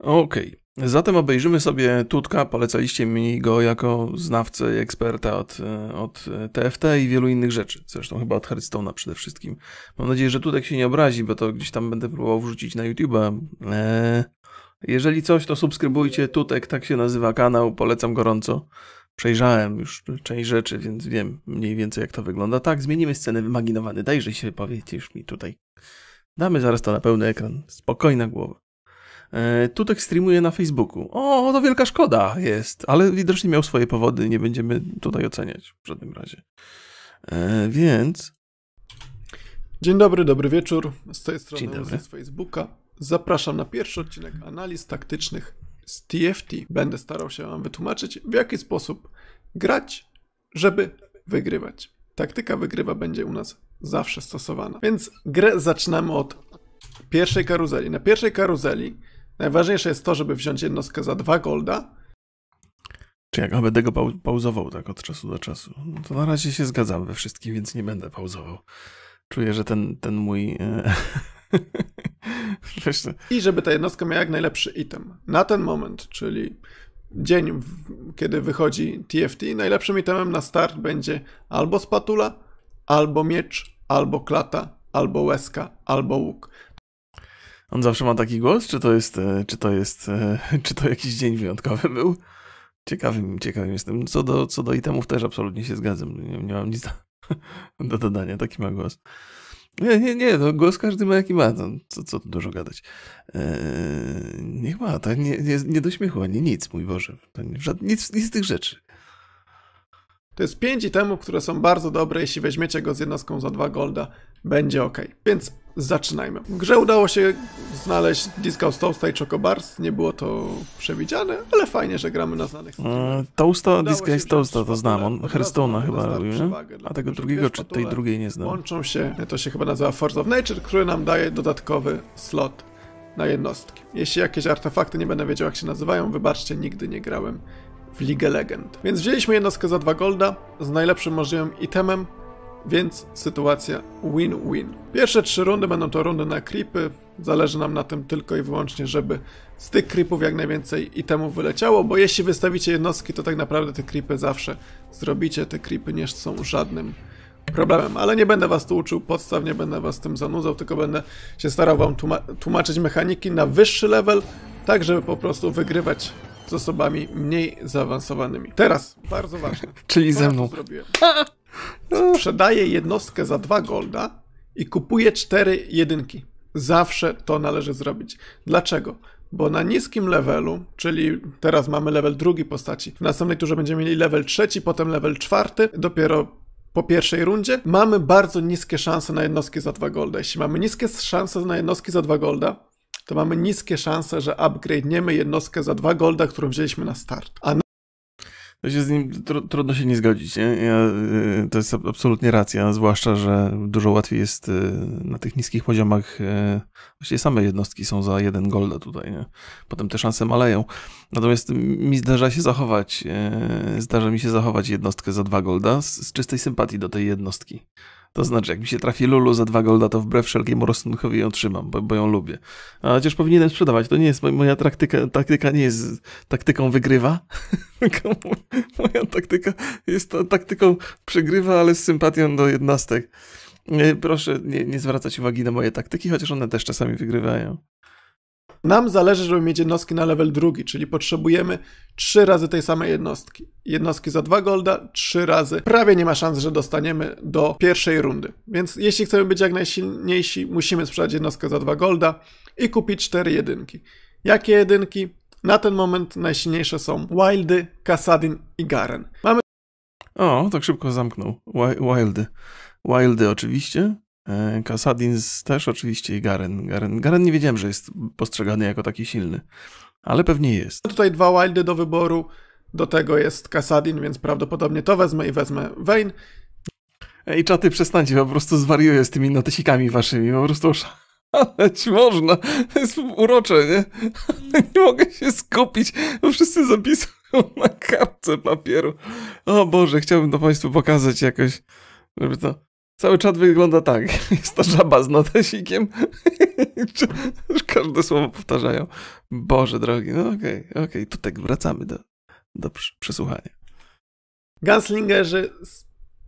Okej. Okay. Zatem obejrzymy sobie Tutka, polecaliście mi go jako znawcę i eksperta od, e, od TFT e, i wielu innych rzeczy, zresztą chyba od Hearthstone'a przede wszystkim. Mam nadzieję, że Tutek się nie obrazi, bo to gdzieś tam będę próbował wrzucić na YouTube'a. Eee, jeżeli coś, to subskrybujcie Tutek, tak się nazywa kanał, polecam gorąco. Przejrzałem już część rzeczy, więc wiem mniej więcej jak to wygląda. Tak, zmienimy scenę wymaginowany, dajże się wypowiecie już mi tutaj. Damy zaraz to na pełny ekran, spokojna głowa. E, Tutek streamuje na Facebooku. O, to wielka szkoda jest, ale widocznie miał swoje powody, nie będziemy tutaj oceniać w żadnym razie. E, więc. Dzień dobry, dobry wieczór. Z tej strony z Facebooka. Zapraszam na pierwszy odcinek analiz taktycznych z TFT. Będę starał się Wam wytłumaczyć, w jaki sposób grać, żeby wygrywać. Taktyka wygrywa będzie u nas zawsze stosowana. Więc grę zaczynamy od pierwszej karuzeli. Na pierwszej karuzeli Najważniejsze jest to, żeby wziąć jednostkę za dwa golda. Czy jak będę go pauzował tak od czasu do czasu? No to na razie się zgadzam we wszystkim, więc nie będę pauzował. Czuję, że ten, ten mój... E, I żeby ta jednostka miała jak najlepszy item. Na ten moment, czyli dzień, kiedy wychodzi TFT, najlepszym itemem na start będzie albo spatula, albo miecz, albo klata, albo łezka, albo łuk. On zawsze ma taki głos, czy to jest, e, czy to jest, e, czy to jakiś dzień wyjątkowy był? Ciekawym, ciekawym jestem. Co do, co do itemów też absolutnie się zgadzam. Nie, nie mam nic do dodania, taki ma głos. Nie, nie, nie, no głos każdy ma jaki ma, no, co, co tu dużo gadać. Eee, niech ma, to nie, nie, nie do śmiechu, ani nic, mój Boże. To nie, żad, nic, nic z tych rzeczy. To jest pięć itemów, które są bardzo dobre, jeśli weźmiecie go z jednostką za dwa golda będzie ok. Więc zaczynajmy. W grze udało się znaleźć Discount Toasta i Chocobars. Nie było to przewidziane, ale fajnie, że gramy na znanych mm, streamerach. Toasta, Disguise Toasta to znam. On Hearthstone'a chyba robił, nie? A tego drugiego, czy tej drugiej nie znam. Łączą się, to się chyba nazywa Force of Nature, który nam daje dodatkowy slot na jednostki. Jeśli jakieś artefakty nie będę wiedział jak się nazywają, wybaczcie, nigdy nie grałem w Ligę Legend. Więc wzięliśmy jednostkę za 2 golda z najlepszym możliwym itemem, więc sytuacja win-win. Pierwsze trzy rundy będą to rundy na creepy. Zależy nam na tym tylko i wyłącznie, żeby z tych creepów jak najwięcej itemów wyleciało, bo jeśli wystawicie jednostki, to tak naprawdę te creepy zawsze zrobicie. Te creepy nie są żadnym problemem, ale nie będę was tu uczył podstaw, nie będę was tym zanudzał, tylko będę się starał wam tłumaczyć mechaniki na wyższy level, tak żeby po prostu wygrywać z osobami mniej zaawansowanymi. Teraz, bardzo ważne. Czyli ze mną. Zrobiłem? No. Sprzedaje jednostkę za dwa golda i kupuje cztery jedynki. Zawsze to należy zrobić. Dlaczego? Bo na niskim levelu, czyli teraz mamy level drugi postaci, w następnej turze będziemy mieli level trzeci, potem level czwarty, dopiero po pierwszej rundzie, mamy bardzo niskie szanse na jednostki za 2 golda. Jeśli mamy niskie szanse na jednostki za 2 golda, to mamy niskie szanse, że upgrade'niemy jednostkę za 2 golda, którą wzięliśmy na start. A to się z nim tr trudno się nie zgodzić. Nie? Ja, e, to jest absolutnie racja, zwłaszcza, że dużo łatwiej jest e, na tych niskich poziomach. E, właściwie same jednostki są za jeden golda tutaj, nie? potem te szanse maleją. Natomiast mi zdarza się zachować, zdarza mi się zachować jednostkę za dwa golda z, z czystej sympatii do tej jednostki. To znaczy, jak mi się trafi Lulu za dwa golda, to wbrew wszelkiemu rozsądkowi ją trzymam, bo, bo, ją lubię. A chociaż powinienem sprzedawać, to nie jest, moja taktyka, taktyka nie jest taktyką wygrywa, moja taktyka jest taktyką przegrywa, ale z sympatią do jednostek. E, proszę nie, nie zwracać uwagi na moje taktyki, chociaż one też czasami wygrywają. Nam zależy, żeby mieć jednostki na level drugi, czyli potrzebujemy 3 razy tej samej jednostki. Jednostki za 2 golda, 3 razy. Prawie nie ma szans, że dostaniemy do pierwszej rundy. Więc jeśli chcemy być jak najsilniejsi, musimy sprzedać jednostkę za 2 golda i kupić 4 jedynki. Jakie jedynki? Na ten moment najsilniejsze są Wildy, Kasadin i Garen. Mamy... O, tak szybko zamknął. Wildy. Wildy oczywiście. E, Kasadins też oczywiście i Garen. Garen. Garen nie wiedziałem, że jest postrzegany jako taki silny, ale pewnie jest. No tutaj dwa wildy do wyboru, do tego jest Kasadin, więc prawdopodobnie to wezmę i wezmę Vayne. E, I czaty, przestańcie, po prostu zwariuję z tymi notesikami waszymi, po prostu oszaleć można. To jest urocze, nie? nie mogę się skupić, bo wszyscy zapisują na kartce papieru. O Boże, chciałbym to państwu pokazać jakoś, żeby to... Cały czat wygląda tak. Jest to żaba z notesikiem. Każde słowo powtarzają. Boże drogi, no okej, okay, okej. Okay. Tutaj wracamy do, do przesłuchania. Gunslingerzy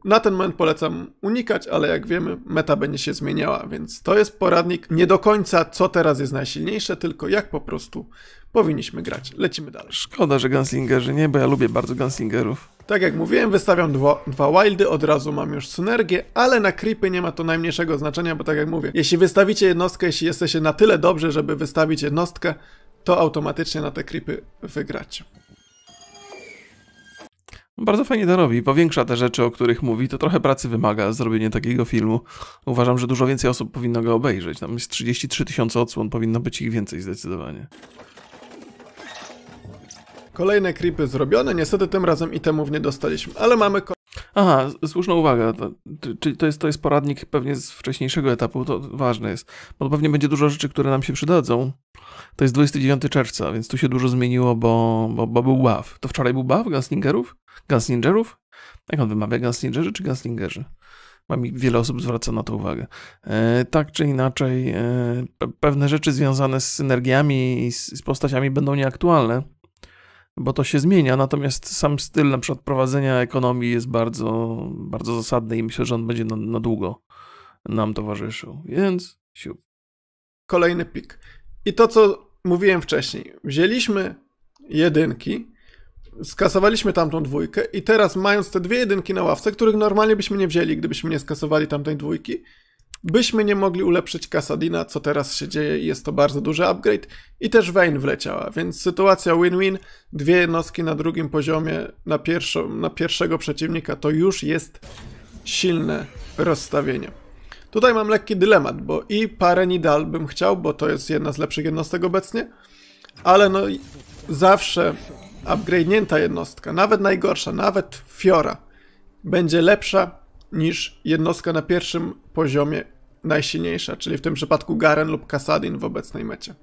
na ten moment polecam unikać, ale jak wiemy, meta będzie się zmieniała, więc to jest poradnik nie do końca, co teraz jest najsilniejsze, tylko jak po prostu powinniśmy grać. Lecimy dalej. Szkoda, że Gunslingerzy nie, bo ja lubię bardzo Gunslingerów. Tak jak mówiłem, wystawiam dwa, dwa wildy, od razu mam już synergię, ale na creepy nie ma to najmniejszego znaczenia, bo tak jak mówię, jeśli wystawicie jednostkę, jeśli jesteście na tyle dobrze, żeby wystawić jednostkę, to automatycznie na te creepy wygracie. Bardzo fajnie to robi, powiększa te rzeczy, o których mówi, to trochę pracy wymaga zrobienie takiego filmu. Uważam, że dużo więcej osób powinno go obejrzeć, tam jest 33 tysiące odsłon, powinno być ich więcej zdecydowanie. Kolejne creepy zrobione, niestety tym razem itemów nie dostaliśmy, ale mamy... Aha, słuszna uwaga, czyli to jest, to jest poradnik pewnie z wcześniejszego etapu, to ważne jest, bo pewnie będzie dużo rzeczy, które nam się przydadzą. To jest 29 czerwca, więc tu się dużo zmieniło, bo, bo, bo był baw. To wczoraj był baw Gunslingerów? Gunslingerów? Jak on wymawia? Gunslingerzy czy Gunslingerzy? Mam wiele osób zwraca na to uwagę. E, tak czy inaczej, e, pewne rzeczy związane z synergiami i z, z postaciami będą nieaktualne bo to się zmienia, natomiast sam styl na przykład prowadzenia ekonomii jest bardzo, bardzo zasadny i myślę, że on będzie na, na długo nam towarzyszył, więc siu. Kolejny pik. I to, co mówiłem wcześniej, wzięliśmy jedynki, skasowaliśmy tamtą dwójkę i teraz mając te dwie jedynki na ławce, których normalnie byśmy nie wzięli, gdybyśmy nie skasowali tamtej dwójki, Byśmy nie mogli ulepszyć Kasadina, co teraz się dzieje i jest to bardzo duży upgrade. I też Vayne wleciała, więc sytuacja win-win. Dwie jednostki na drugim poziomie na, pierwszą, na pierwszego przeciwnika to już jest silne rozstawienie. Tutaj mam lekki dylemat, bo i parę Nidal bym chciał, bo to jest jedna z lepszych jednostek obecnie, ale no zawsze upgrade'nięta jednostka, nawet najgorsza, nawet Fiora, będzie lepsza niż jednostka na pierwszym poziomie najsilniejsza, czyli w tym przypadku Garen lub Kasadin w obecnej mecie.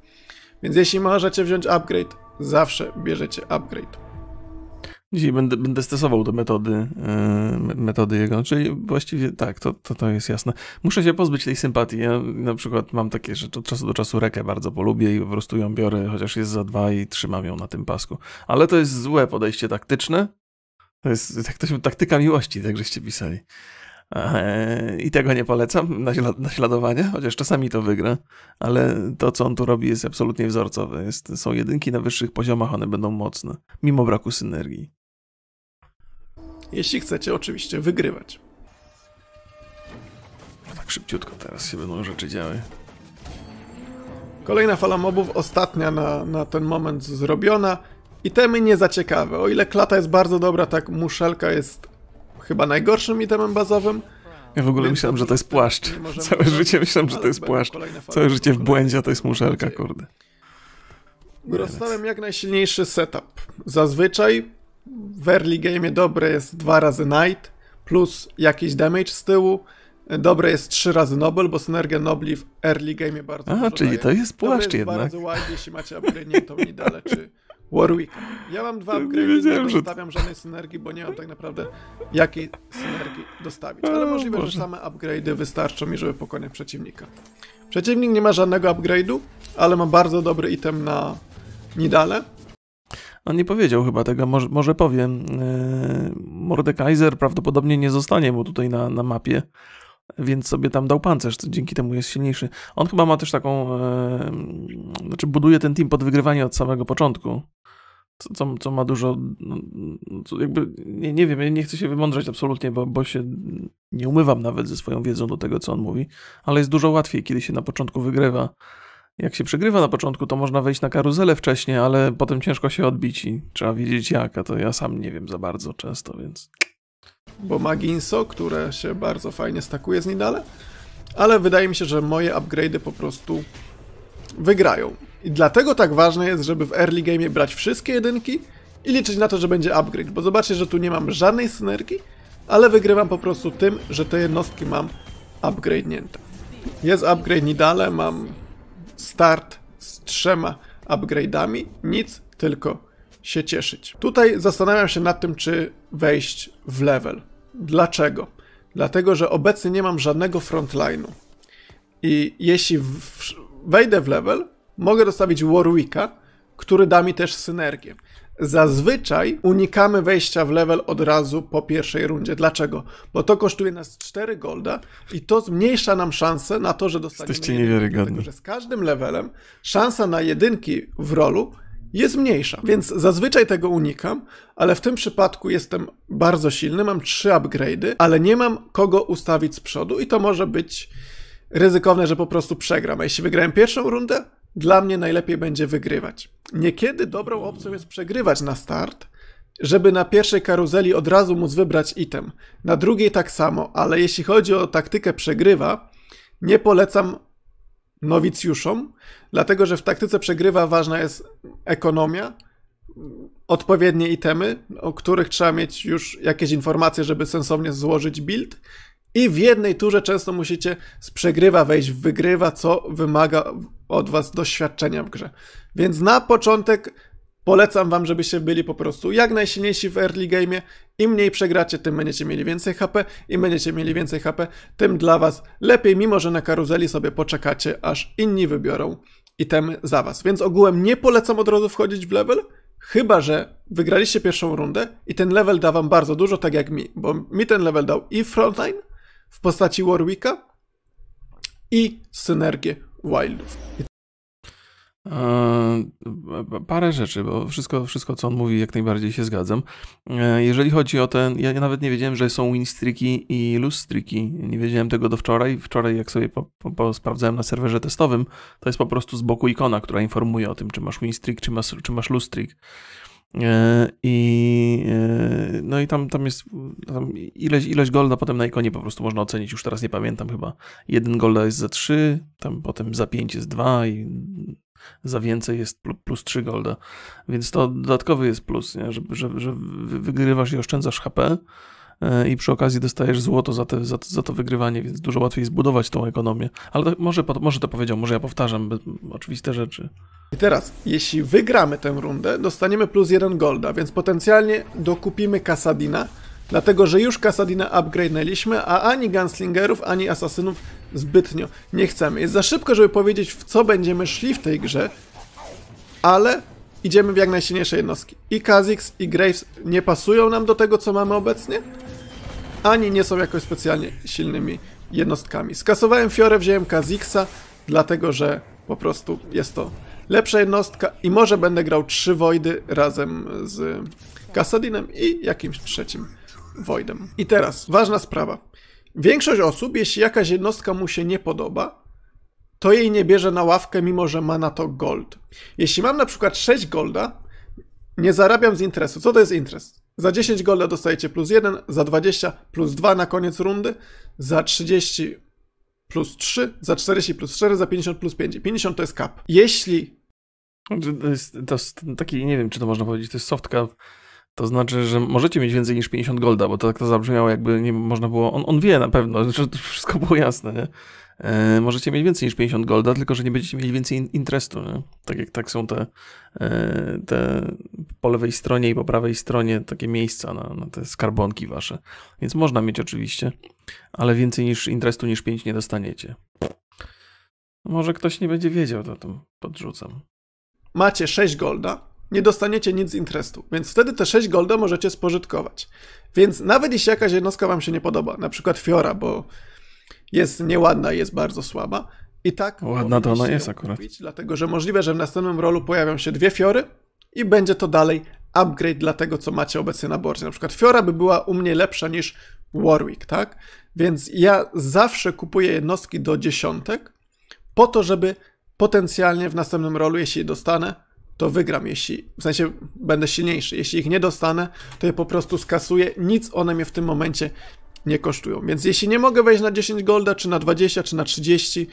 Więc jeśli możecie wziąć upgrade, zawsze bierzecie upgrade. Dzisiaj będę, będę stosował te metody, yy, metody jego, czyli właściwie tak, to, to, to jest jasne. Muszę się pozbyć tej sympatii. Ja na przykład mam takie, że od czasu do czasu rekę bardzo polubię i po prostu ją biorę, chociaż jest za dwa i trzymam ją na tym pasku. Ale to jest złe podejście taktyczne, to jest tak, to się, taktyka miłości, tak żeście pisali. E, I tego nie polecam, naśladowanie, chociaż czasami to wygra, ale to, co on tu robi, jest absolutnie wzorcowe. Jest, są jedynki na wyższych poziomach, one będą mocne, mimo braku synergii. Jeśli chcecie oczywiście wygrywać. Tak szybciutko teraz się będą rzeczy działy. Kolejna fala mobów, ostatnia na, na ten moment zrobiona. Itemy nie za ciekawe. O ile klata jest bardzo dobra, tak muszelka jest chyba najgorszym itemem bazowym. Ja w ogóle myślałem, że to jest płaszcz. Całe życie myślałem, że to jest płaszcz. Całe życie w błędzie, a to jest muszelka, kurde. Grostalem jak najsilniejszy setup. Zazwyczaj w early game dobre jest dwa razy Knight, plus jakiś damage z tyłu. Dobre jest trzy razy Nobel, bo synergia Nobli w early game bardzo A, czyli daje. to jest płaszcz Dobre jest jednak. bardzo ładnie, jeśli macie upgrade'niętą Nidale, czy Warwick. Ja mam dwa upgrade'y, nie dostawiam że... żadnej synergii, bo nie mam tak naprawdę jakiej synergii dostawić. Ale możliwe, że same upgrade'y wystarczą mi, żeby pokonać przeciwnika. Przeciwnik nie ma żadnego upgrade'u, ale ma bardzo dobry item na Nidale. On nie powiedział chyba tego, może, może powiem. E, Mordekaiser prawdopodobnie nie zostanie mu tutaj na, na mapie więc sobie tam dał pancerz, dzięki temu jest silniejszy. On chyba ma też taką, e, znaczy buduje ten team pod wygrywanie od samego początku co, co, co ma dużo, no, jakby, nie, nie wiem, nie chcę się wymądrzać absolutnie, bo, bo się nie umywam nawet ze swoją wiedzą do tego, co on mówi, ale jest dużo łatwiej, kiedy się na początku wygrywa. Jak się przegrywa na początku, to można wejść na karuzelę wcześniej, ale potem ciężko się odbić i trzeba wiedzieć jak, a to ja sam nie wiem za bardzo często, więc... Bo ma Ginso, które się bardzo fajnie stakuje z Nidale, ale wydaje mi się, że moje upgrade'y po prostu wygrają. I dlatego tak ważne jest, żeby w early game brać wszystkie jedynki i liczyć na to, że będzie upgrade, bo zobaczcie, że tu nie mam żadnej synergii, ale wygrywam po prostu tym, że te jednostki mam upgrade'nięte. Jest upgrade Nidale, mam start z trzema upgrade'ami, nic, tylko się cieszyć. Tutaj zastanawiam się nad tym, czy wejść w level. Dlaczego? Dlatego, że obecnie nie mam żadnego frontline'u. I jeśli wejdę w level, mogę dostawić Warwicka, który da mi też synergię. Zazwyczaj unikamy wejścia w level od razu po pierwszej rundzie. Dlaczego? Bo to kosztuje nas 4 golda i to zmniejsza nam szansę na to, że dostaniemy Jesteście niewiarygodni. że z każdym levelem szansa na jedynki w rolu jest mniejsza. Więc zazwyczaj tego unikam, ale w tym przypadku jestem bardzo silny, mam 3 upgrade'y, ale nie mam kogo ustawić z przodu i to może być ryzykowne, że po prostu przegram. A jeśli wygrałem pierwszą rundę, dla mnie najlepiej będzie wygrywać. Niekiedy dobrą opcją jest przegrywać na start, żeby na pierwszej karuzeli od razu móc wybrać item. Na drugiej tak samo, ale jeśli chodzi o taktykę przegrywa, nie polecam nowicjuszom, dlatego że w taktyce przegrywa ważna jest ekonomia, odpowiednie itemy, o których trzeba mieć już jakieś informacje, żeby sensownie złożyć build i w jednej turze często musicie z przegrywa wejść w wygrywa, co wymaga od Was doświadczenia w grze. Więc na początek polecam Wam, żebyście byli po prostu jak najsilniejsi w early game. Im mniej przegracie, tym będziecie mieli więcej HP. Im będziecie mieli więcej HP, tym dla Was lepiej, mimo że na karuzeli sobie poczekacie, aż inni wybiorą itemy za Was. Więc ogółem nie polecam od razu wchodzić w level, Chyba, że wygraliście pierwszą rundę i ten level da wam bardzo dużo, tak jak mi, bo mi ten level dał i frontline, w postaci Warwicka i synergię Wildów. E, parę rzeczy, bo wszystko, wszystko, co on mówi, jak najbardziej się zgadzam. E, jeżeli chodzi o ten, ja nawet nie wiedziałem, że są winstriki i lustriki. Nie wiedziałem tego do wczoraj. Wczoraj, jak sobie po, po, po, sprawdzałem na serwerze testowym, to jest po prostu z boku ikona, która informuje o tym, czy masz winstrik, czy masz, czy masz lustrik. E, I, e, no i tam, tam jest tam ileś, golda potem na ikonie po prostu można ocenić, już teraz nie pamiętam chyba. Jeden golda jest za trzy tam potem za pięć jest dwa i za więcej jest plus trzy golda. Więc to dodatkowy jest plus, nie? Że, że, że wygrywasz i oszczędzasz HP. E, i przy okazji dostajesz złoto za, te, za, za to wygrywanie, więc dużo łatwiej zbudować tą ekonomię. Ale to, może, może to powiedział, może ja powtarzam oczywiste rzeczy. I teraz, jeśli wygramy tę rundę, dostaniemy plus jeden golda, więc potencjalnie dokupimy Kasadina, dlatego że już Kasadina upgrade'nęliśmy, a ani Gunslingerów, ani Asasynów zbytnio nie chcemy. Jest za szybko, żeby powiedzieć, w co będziemy szli w tej grze, ale idziemy w jak najsilniejsze jednostki. I Kha'Zix i Graves nie pasują nam do tego, co mamy obecnie, ani nie są jakoś specjalnie silnymi jednostkami. Skasowałem Fiorę, wziąłem Kha'Zixa, dlatego że po prostu jest to lepsza jednostka i może będę grał trzy Wojdy razem z Kasadinem i jakimś trzecim wojdem I teraz, ważna sprawa. Większość osób, jeśli jakaś jednostka mu się nie podoba, to jej nie bierze na ławkę, mimo że ma na to gold. Jeśli mam na przykład 6 golda, nie zarabiam z interesu. Co to jest interes? Za 10 golda dostajecie plus 1, za 20 plus 2 na koniec rundy, za 30 plus 3, za 40 plus 4, za 50 plus 5. 50 to jest cap. Jeśli... Znaczy, to jest, to jest taki, nie wiem, czy to można powiedzieć, to jest soft cap. To znaczy, że możecie mieć więcej niż 50 golda, bo to tak to zabrzmiało, jakby nie można było. On, on wie na pewno, że wszystko było jasne, nie? E, możecie mieć więcej niż 50 golda, tylko że nie będziecie mieli więcej interestu. Nie? Tak jak tak są te, e, te po lewej stronie i po prawej stronie takie miejsca na, na te skarbonki wasze. Więc można mieć oczywiście, ale więcej niż interestu niż 5 nie dostaniecie. Może ktoś nie będzie wiedział, to tam podrzucam. Macie 6 golda, nie dostaniecie nic z interestu, więc wtedy te 6 golda możecie spożytkować. Więc nawet jeśli jakaś jednostka wam się nie podoba, na przykład Fiora, bo jest nieładna, jest bardzo słaba. I tak ładna to ona jest akurat. Kupić, dlatego, że możliwe, że w następnym rolu pojawią się dwie fiory i będzie to dalej upgrade dla tego, co macie obecnie na bordzie. Na przykład fiora by była u mnie lepsza niż Warwick, tak? Więc ja zawsze kupuję jednostki do dziesiątek po to, żeby potencjalnie w następnym rolu, jeśli je dostanę, to wygram, jeśli, w sensie będę silniejszy. Jeśli ich nie dostanę, to je po prostu skasuję, nic one mnie w tym momencie nie kosztują. Więc jeśli nie mogę wejść na 10 golda, czy na 20, czy na 30,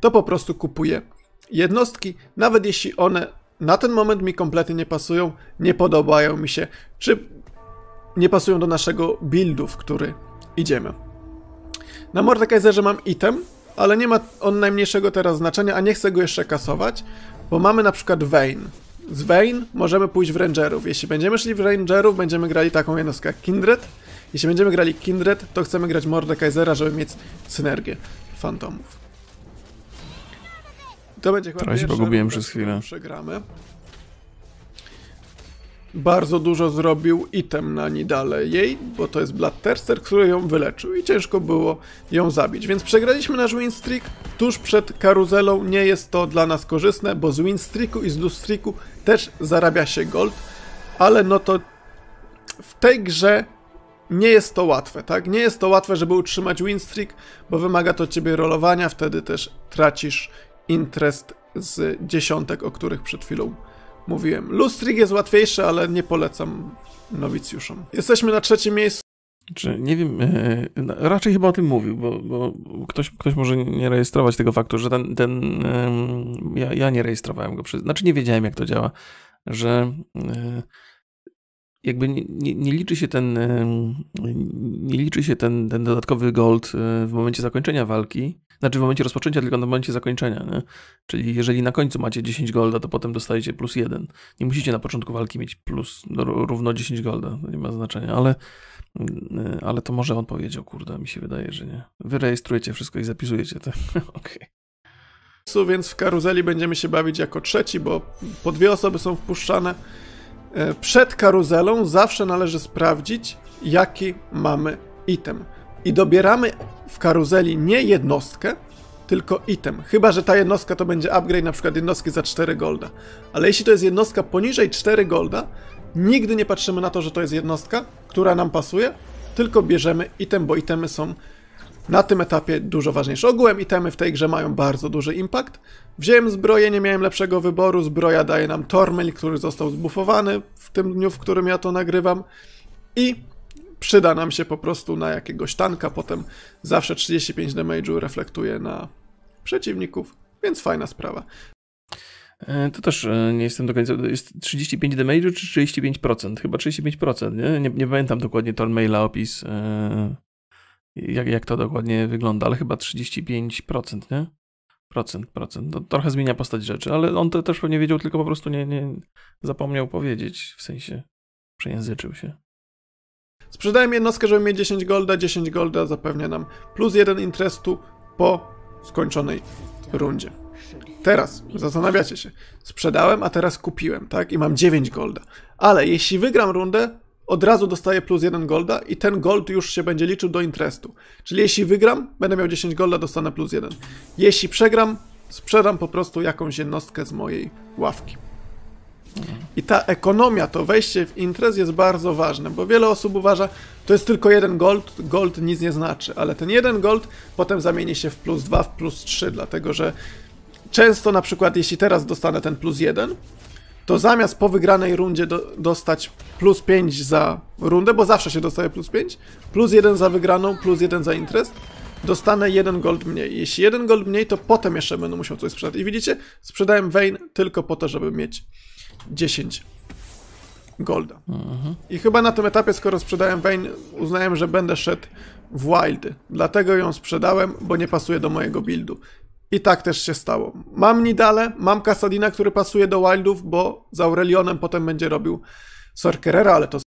to po prostu kupuję jednostki, nawet jeśli one na ten moment mi kompletnie nie pasują, nie podobają mi się, czy nie pasują do naszego buildu, w który idziemy. Na Mordekaiserze mam item, ale nie ma on najmniejszego teraz znaczenia, a nie chcę go jeszcze kasować, bo mamy na przykład Vein. Z Vein możemy pójść w Rangerów. Jeśli będziemy szli w Rangerów, będziemy grali taką jednostkę jak Kindred, jeśli będziemy grali Kindred, to chcemy grać Mordekaisera, żeby mieć synergię fantomów. To będzie chyba Trochę się pogubiłem przez chwilę. Przegramy. Bardzo dużo zrobił item na Nidale jej, bo to jest Blood Tercer, który ją wyleczył i ciężko było ją zabić. Więc przegraliśmy nasz streak tuż przed karuzelą. Nie jest to dla nas korzystne, bo z streaku i z streaku też zarabia się gold, ale no to w tej grze nie jest to łatwe, tak? Nie jest to łatwe, żeby utrzymać winstreak, bo wymaga to ciebie rolowania, wtedy też tracisz interest z dziesiątek, o których przed chwilą mówiłem. Lustrig jest łatwiejszy, ale nie polecam nowicjuszom. Jesteśmy na trzecim miejscu. Czy nie wiem, e, raczej chyba o tym mówił, bo, bo ktoś, ktoś może nie rejestrować tego faktu, że ten. ten ja, ja nie rejestrowałem go. przez. Znaczy, nie wiedziałem, jak to działa, że e, jakby nie, nie, nie, liczy się ten nie liczy się ten, ten dodatkowy gold e, w momencie zakończenia walki, znaczy w momencie rozpoczęcia, tylko na momencie zakończenia, nie? Czyli jeżeli na końcu macie 10 golda, to potem dostajecie plus 1. Nie musicie na początku walki mieć plus no, równo 10 golda, to nie ma znaczenia, ale mm, e, ale to może on powiedział, kurde, mi się wydaje, że nie. rejestrujecie wszystko i zapisujecie to. Okej. Okay więc w karuzeli będziemy się bawić jako trzeci, bo po dwie osoby są wpuszczane. E, przed karuzelą zawsze należy sprawdzić, jaki mamy item. I dobieramy w karuzeli nie jednostkę, tylko item. Chyba, że ta jednostka to będzie upgrade na przykład jednostki za 4 golda. Ale jeśli to jest jednostka poniżej 4 golda, nigdy nie patrzymy na to, że to jest jednostka, która nam pasuje, tylko bierzemy item, bo itemy są na tym etapie dużo ważniejsze. Ogółem itemy w tej grze mają bardzo duży impact. Wziąłem zbroję, nie miałem lepszego wyboru. Zbroja daje nam Tormel, który został zbufowany w tym dniu, w którym ja to nagrywam. I przyda nam się po prostu na jakiegoś tanka. Potem zawsze 35 damage'u reflektuje na przeciwników, więc fajna sprawa. E, to też e, nie jestem do końca. Jest 35 damage'u czy 35%? Chyba 35%, nie? Nie, nie pamiętam dokładnie Tormaila opis. Yy jak, jak to dokładnie wygląda, ale chyba 35%, nie? Procent, procent. To trochę zmienia postać rzeczy, ale on to też pewnie wiedział, tylko po prostu nie, nie zapomniał powiedzieć, w sensie przejęzyczył się. Sprzedajmy jednostkę, żeby mieć 10 golda. 10 golda zapewnia nam plus 1 interestu po skończonej rundzie. Teraz zastanawiacie się, sprzedałem, a teraz kupiłem, tak? I mam 9 golda. Ale jeśli wygram rundę, od razu dostaję plus 1 golda i ten gold już się będzie liczył do interestu. Czyli jeśli wygram, będę miał 10 golda, dostanę plus 1. Jeśli przegram, sprzedam po prostu jakąś jednostkę z mojej ławki. I ta ekonomia, to wejście w interes jest bardzo ważne, bo wiele osób uważa, to jest tylko jeden gold, gold nic nie znaczy, ale ten jeden gold potem zamieni się w plus 2, w plus 3, dlatego że często na przykład jeśli teraz dostanę ten plus 1, to zamiast po wygranej rundzie do, dostać plus 5 za rundę, bo zawsze się dostaje plus 5, plus 1 za wygraną, plus 1 za interest, dostanę 1 gold mniej. Jeśli 1 gold mniej, to potem jeszcze będę musiał coś sprzedać. I widzicie, sprzedałem Vein tylko po to, żeby mieć 10 golda. Mhm. I chyba na tym etapie, skoro sprzedałem Vein, uznałem, że będę szedł w Wild. Dlatego ją sprzedałem, bo nie pasuje do mojego buildu. I tak też się stało. Mam Nidale, mam Kasadina, który pasuje do Wildów, bo z Aurelionem potem będzie robił Sorcerera, ale to...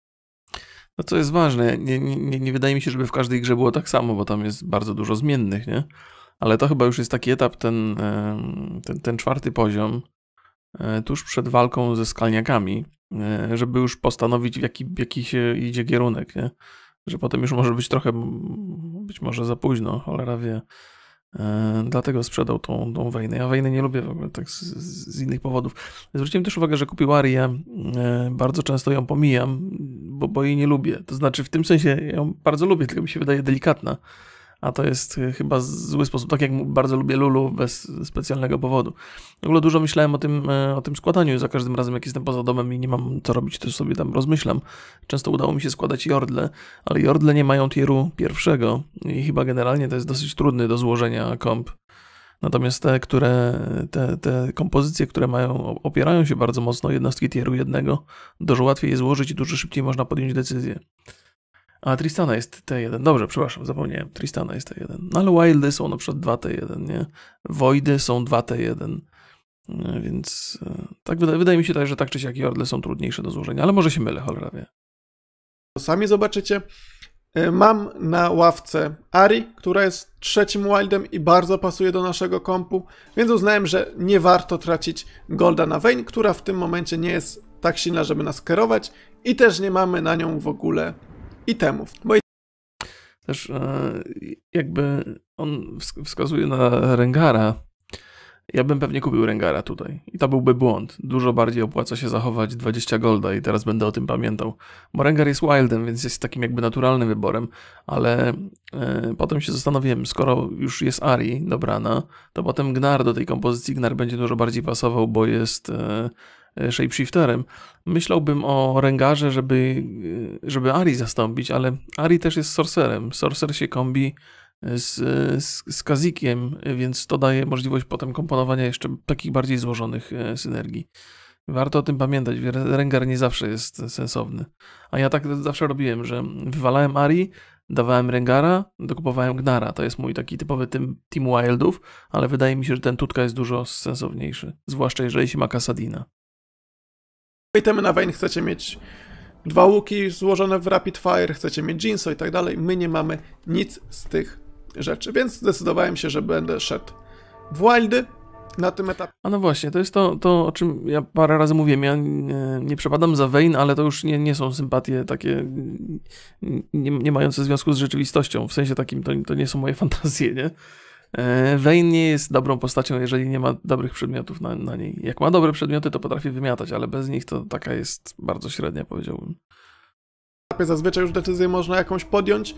No to jest ważne. Nie, nie, nie wydaje mi się, żeby w każdej grze było tak samo, bo tam jest bardzo dużo zmiennych, nie? Ale to chyba już jest taki etap, ten, ten, ten czwarty poziom, e, tuż przed walką ze skalniakami, e, żeby już postanowić, w jaki, w jaki się idzie kierunek, nie? Że potem już może być trochę, być może za późno, cholera wie E, dlatego sprzedał tą, tą Wejnę. Ja Wejny nie lubię w ogóle tak z, z, innych powodów. Zwróciłem też uwagę, że kupił Arię. E, bardzo często ją pomijam, bo, bo jej nie lubię. To znaczy w tym sensie ją bardzo lubię, tylko mi się wydaje delikatna a to jest e, chyba zły sposób, tak jak bardzo lubię Lulu bez specjalnego powodu. W ogóle dużo myślałem o tym, e, o tym składaniu, za każdym razem jak jestem poza domem i nie mam co robić, to sobie tam rozmyślam. Często udało mi się składać jordle, ale jordle nie mają tieru pierwszego i chyba generalnie to jest dosyć trudny do złożenia komp. Natomiast te, które, te, te kompozycje, które mają, opierają się bardzo mocno jednostki tieru jednego, dużo łatwiej je złożyć i dużo szybciej można podjąć decyzję. A Tristana jest T1. Dobrze, przepraszam, zapomniałem. Tristana jest T1. No ale Wildy są na przykład 2T1, nie? Wojdy są 2T1. E, więc e, tak wydaje, wydaje mi się tak, że tak czy siak Jordle są trudniejsze do złożenia, ale może się mylę, cholera wie. Sami zobaczycie. E, mam na ławce Ari, która jest trzecim wildem i bardzo pasuje do naszego kompu, więc uznałem, że nie warto tracić golda na Vayne, która w tym momencie nie jest tak silna, żeby nas kierować i też nie mamy na nią w ogóle temu. Bo i... Też e, jakby on wskazuje na Rengara. Ja bym pewnie kupił Rengara tutaj i to byłby błąd. Dużo bardziej opłaca się zachować 20 golda i teraz będę o tym pamiętał. Bo Rengar jest wildem, więc jest takim jakby naturalnym wyborem, ale e, potem się zastanowiłem, skoro już jest Ari dobrana, to potem Gnar do tej kompozycji, Gnar będzie dużo bardziej pasował, bo jest... E, E, shapeshifterem. Myślałbym o Rengarze, żeby, e, żeby Ari zastąpić, ale Ari też jest sorcerem. Sorcer się kombi e, z, z, z Kazikiem, więc to daje możliwość potem komponowania jeszcze takich bardziej złożonych synergii. Warto o tym pamiętać, Rengar nie zawsze jest sensowny. A ja tak zawsze robiłem, że wywalałem Ari, dawałem Rengara, dokupowałem Gnara. To jest mój taki typowy team, team Wildów, ale wydaje mi się, że ten Tutka jest dużo sensowniejszy, zwłaszcza jeżeli się ma Kasadina itemy na Vayne chcecie mieć dwa łuki złożone w Rapid Fire, chcecie mieć Jinso i tak dalej. My nie mamy nic z tych rzeczy, więc zdecydowałem się, że będę szedł w Wildy na tym etapie. A no właśnie, to jest to, to o czym ja parę razy mówiłem. Ja nie, nie przepadam za Wayne, ale to już nie, nie są sympatie takie nie, nie, mające związku z rzeczywistością. W sensie takim, to, to nie są moje fantazje, nie? E, Wayne nie jest dobrą postacią, jeżeli nie ma dobrych przedmiotów na, na niej. Jak ma dobre przedmioty, to potrafi wymiatać, ale bez nich to taka jest bardzo średnia, powiedziałbym. Zazwyczaj już decyzję można jakąś podjąć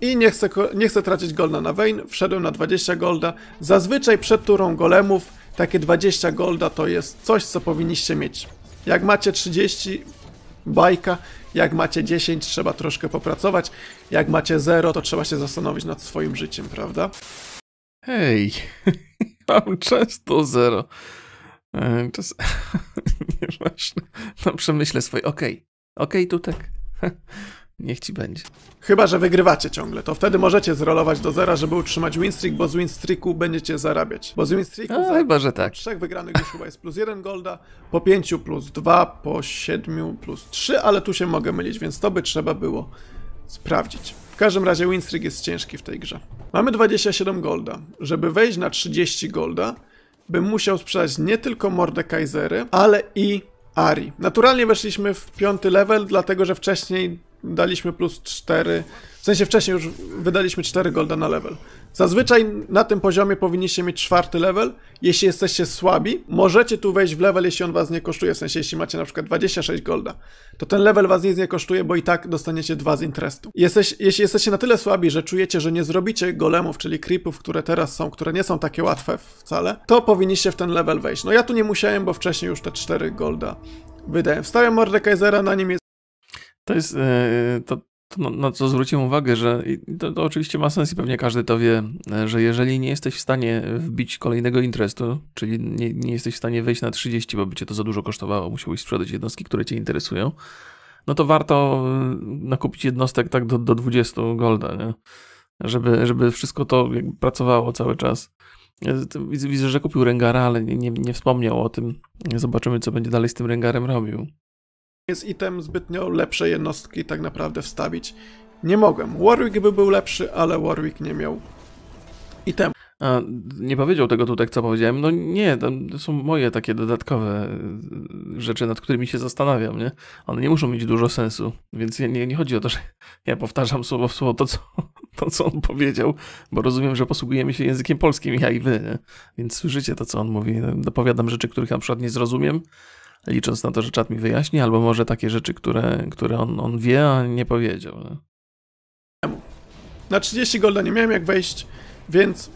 i nie chcę, nie chcę tracić golda na Wayne. Wszedłem na 20 golda. Zazwyczaj przed turą golemów takie 20 golda to jest coś, co powinniście mieć. Jak macie 30, bajka. Jak macie 10, trzeba troszkę popracować. Jak macie 0, to trzeba się zastanowić nad swoim życiem, prawda? Hej, mam często zero. E, czas... Nieważne. No przemyślę swoje. Okej, okay. okej, okay, Tutek. Niech ci będzie. Chyba, że wygrywacie ciągle, to wtedy możecie zrolować do zera, żeby utrzymać winstreak, bo z winstreaku będziecie zarabiać. Bo z winstreaku... A, chyba, że tak. trzech wygranych już chyba jest plus jeden golda, po pięciu plus dwa, po siedmiu plus trzy, ale tu się mogę mylić, więc to by trzeba było sprawdzić. W każdym razie Winstrick jest ciężki w tej grze. Mamy 27 golda. Żeby wejść na 30 golda, bym musiał sprzedać nie tylko Mordekaisery, ale i Ari. Naturalnie weszliśmy w piąty level, dlatego że wcześniej daliśmy plus 4, w sensie wcześniej już wydaliśmy 4 golda na level. Zazwyczaj na tym poziomie powinniście mieć czwarty level. Jeśli jesteście słabi, możecie tu wejść w level, jeśli on was nie kosztuje. W sensie, jeśli macie na przykład 26 golda, to ten level was nic nie kosztuje, bo i tak dostaniecie dwa z interestu. Jesteś, jeśli jesteście na tyle słabi, że czujecie, że nie zrobicie golemów, czyli creepów, które teraz są, które nie są takie łatwe wcale, to powinniście w ten level wejść. No ja tu nie musiałem, bo wcześniej już te 4 golda wydałem. Wstawiam Mordekaisera, na nim jest to jest, e, to, to no, na, na, co zwróciłem uwagę, że to, to, oczywiście ma sens i pewnie każdy to wie, że jeżeli nie jesteś w stanie wbić kolejnego interestu, czyli nie, nie jesteś w stanie wejść na 30, bo by cię to za dużo kosztowało, musiałeś sprzedać jednostki, które cię interesują, no to warto y, nakupić jednostek tak do, do 20 golda, nie? Żeby, żeby wszystko to pracowało cały czas. Widzę, że kupił Rengara, ale nie, nie, nie wspomniał o tym. Zobaczymy, co będzie dalej z tym Rengarem robił jest item zbytnio lepsze jednostki tak naprawdę wstawić. Nie mogłem. Warwick by był lepszy, ale Warwick nie miał item. A, nie powiedział tego tutaj, co powiedziałem. No nie, to są moje takie dodatkowe e, rzeczy, nad którymi się zastanawiam, nie? One nie muszą mieć dużo sensu, więc nie, nie chodzi o to, że ja powtarzam słowo w słowo to co, to, co on powiedział, bo rozumiem, że posługujemy się językiem polskim, ja i wy, nie? Więc słyszycie to, co on mówi. Dopowiadam rzeczy, których na przykład nie zrozumiem, licząc na to, że czat mi wyjaśni, albo może takie rzeczy, które, które on, on wie, a nie powiedział. Na 30 golda nie miałem jak wejść, więc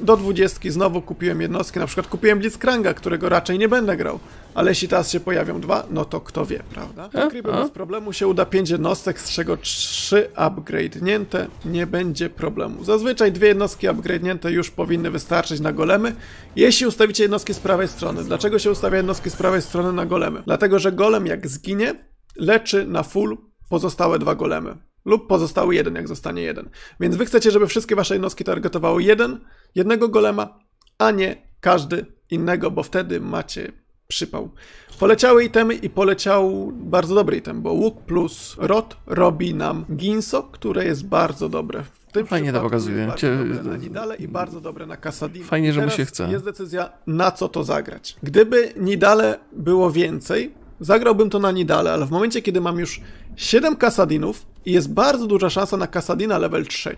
do 20 znowu kupiłem jednostki, na przykład kupiłem Blitzkranga, którego raczej nie będę grał, ale jeśli teraz się pojawią dwa, no to kto wie, prawda? Creepy bez problemu się uda 5 jednostek, z czego 3 upgrade'nięte, nie będzie problemu. Zazwyczaj dwie jednostki upgrade'nięte już powinny wystarczyć na golemy, jeśli ustawicie jednostki z prawej strony. Dlaczego się ustawia jednostki z prawej strony na golemy? Dlatego, że golem jak zginie, leczy na full pozostałe dwa golemy lub pozostały jeden, jak zostanie jeden. Więc wy chcecie, żeby wszystkie wasze jednostki targetowały jeden, jednego golema, a nie każdy innego, bo wtedy macie przypał. Poleciały itemy i poleciał bardzo dobry item, bo łuk plus rot robi nam ginso, które jest bardzo dobre. W tym Fajnie to pokazuje. Cię... na Nidale i bardzo dobre na Kasadin. Fajnie, że mu się chce. jest decyzja, na co to zagrać. Gdyby Nidale było więcej, Zagrałbym to na Nidale, ale w momencie, kiedy mam już 7 Kasadinów i jest bardzo duża szansa na Kasadina level 3,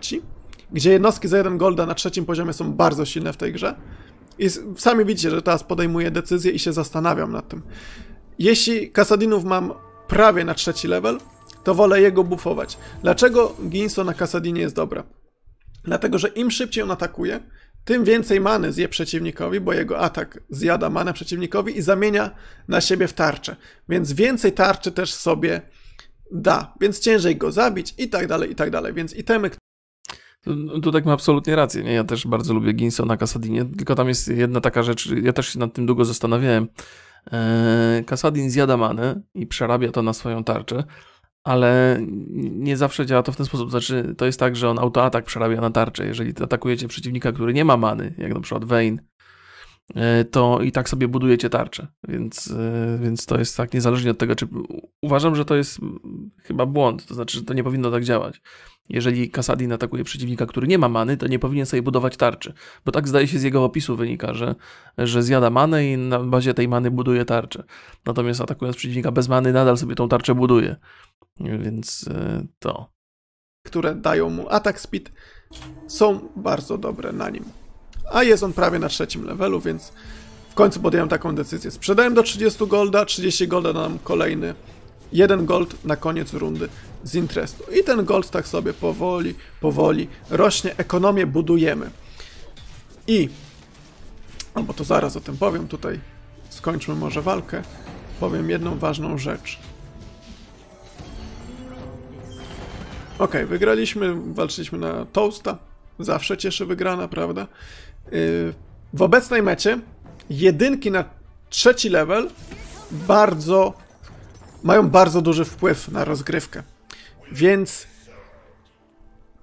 gdzie jednostki za 1 golda na trzecim poziomie są bardzo silne w tej grze, i sami widzicie, że teraz podejmuję decyzję i się zastanawiam nad tym. Jeśli Kasadinów mam prawie na trzeci level, to wolę jego bufować. Dlaczego Ginso na Kasadinie jest dobra? Dlatego, że im szybciej on atakuje, tym więcej many zje przeciwnikowi, bo jego atak zjada manę przeciwnikowi i zamienia na siebie w tarczę. Więc więcej tarczy też sobie da, więc ciężej go zabić i tak dalej, i tak dalej. Więc itemy, Dudek no, no, tak ma absolutnie rację. Nie? Ja też bardzo lubię Ginso na Kasadinie, tylko tam jest jedna taka rzecz, ja też się nad tym długo zastanawiałem. Eee, Kasadin zjada manę i przerabia to na swoją tarczę ale nie zawsze działa to w ten sposób. Znaczy, to jest tak, że on autoatak przerabia na tarczę. Jeżeli atakujecie przeciwnika, który nie ma many, jak na przykład Vayne, e, to i tak sobie budujecie tarczę, więc, e, więc to jest tak niezależnie od tego, czy uważam, że to jest chyba błąd, to znaczy, że to nie powinno tak działać. Jeżeli Kasadin atakuje przeciwnika, który nie ma many, to nie powinien sobie budować tarczy, bo tak zdaje się z jego opisu wynika, że, że zjada manę i na bazie tej many buduje tarczę. Natomiast atakując przeciwnika bez many, nadal sobie tą tarczę buduje. Więc y, to. Które dają mu atak speed są bardzo dobre na nim. A jest on prawie na trzecim levelu, więc w końcu podjąłem taką decyzję. Sprzedałem do 30 golda, 30 golda nam kolejny. Jeden gold na koniec rundy z interestu. I ten gold tak sobie powoli, powoli rośnie. Ekonomię budujemy. I... Albo to zaraz o tym powiem tutaj. Skończmy może walkę. Powiem jedną ważną rzecz. Okej, okay, wygraliśmy, walczyliśmy na toasta. Zawsze cieszy wygrana, prawda? Y, w obecnej mecie jedynki na trzeci level bardzo mają bardzo duży wpływ na rozgrywkę. Więc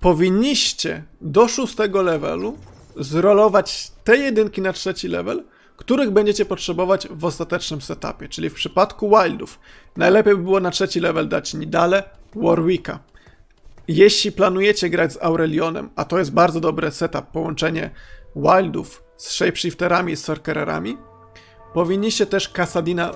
powinniście do szóstego levelu zrolować te jedynki na trzeci level, których będziecie potrzebować w ostatecznym setupie, czyli w przypadku Wildów. Najlepiej by było na trzeci level dać Nidale, Warwicka. Jeśli planujecie grać z Aurelionem, a to jest bardzo dobry setup, połączenie wildów z shapeshifterami i sorcererami, powinniście też Kasadina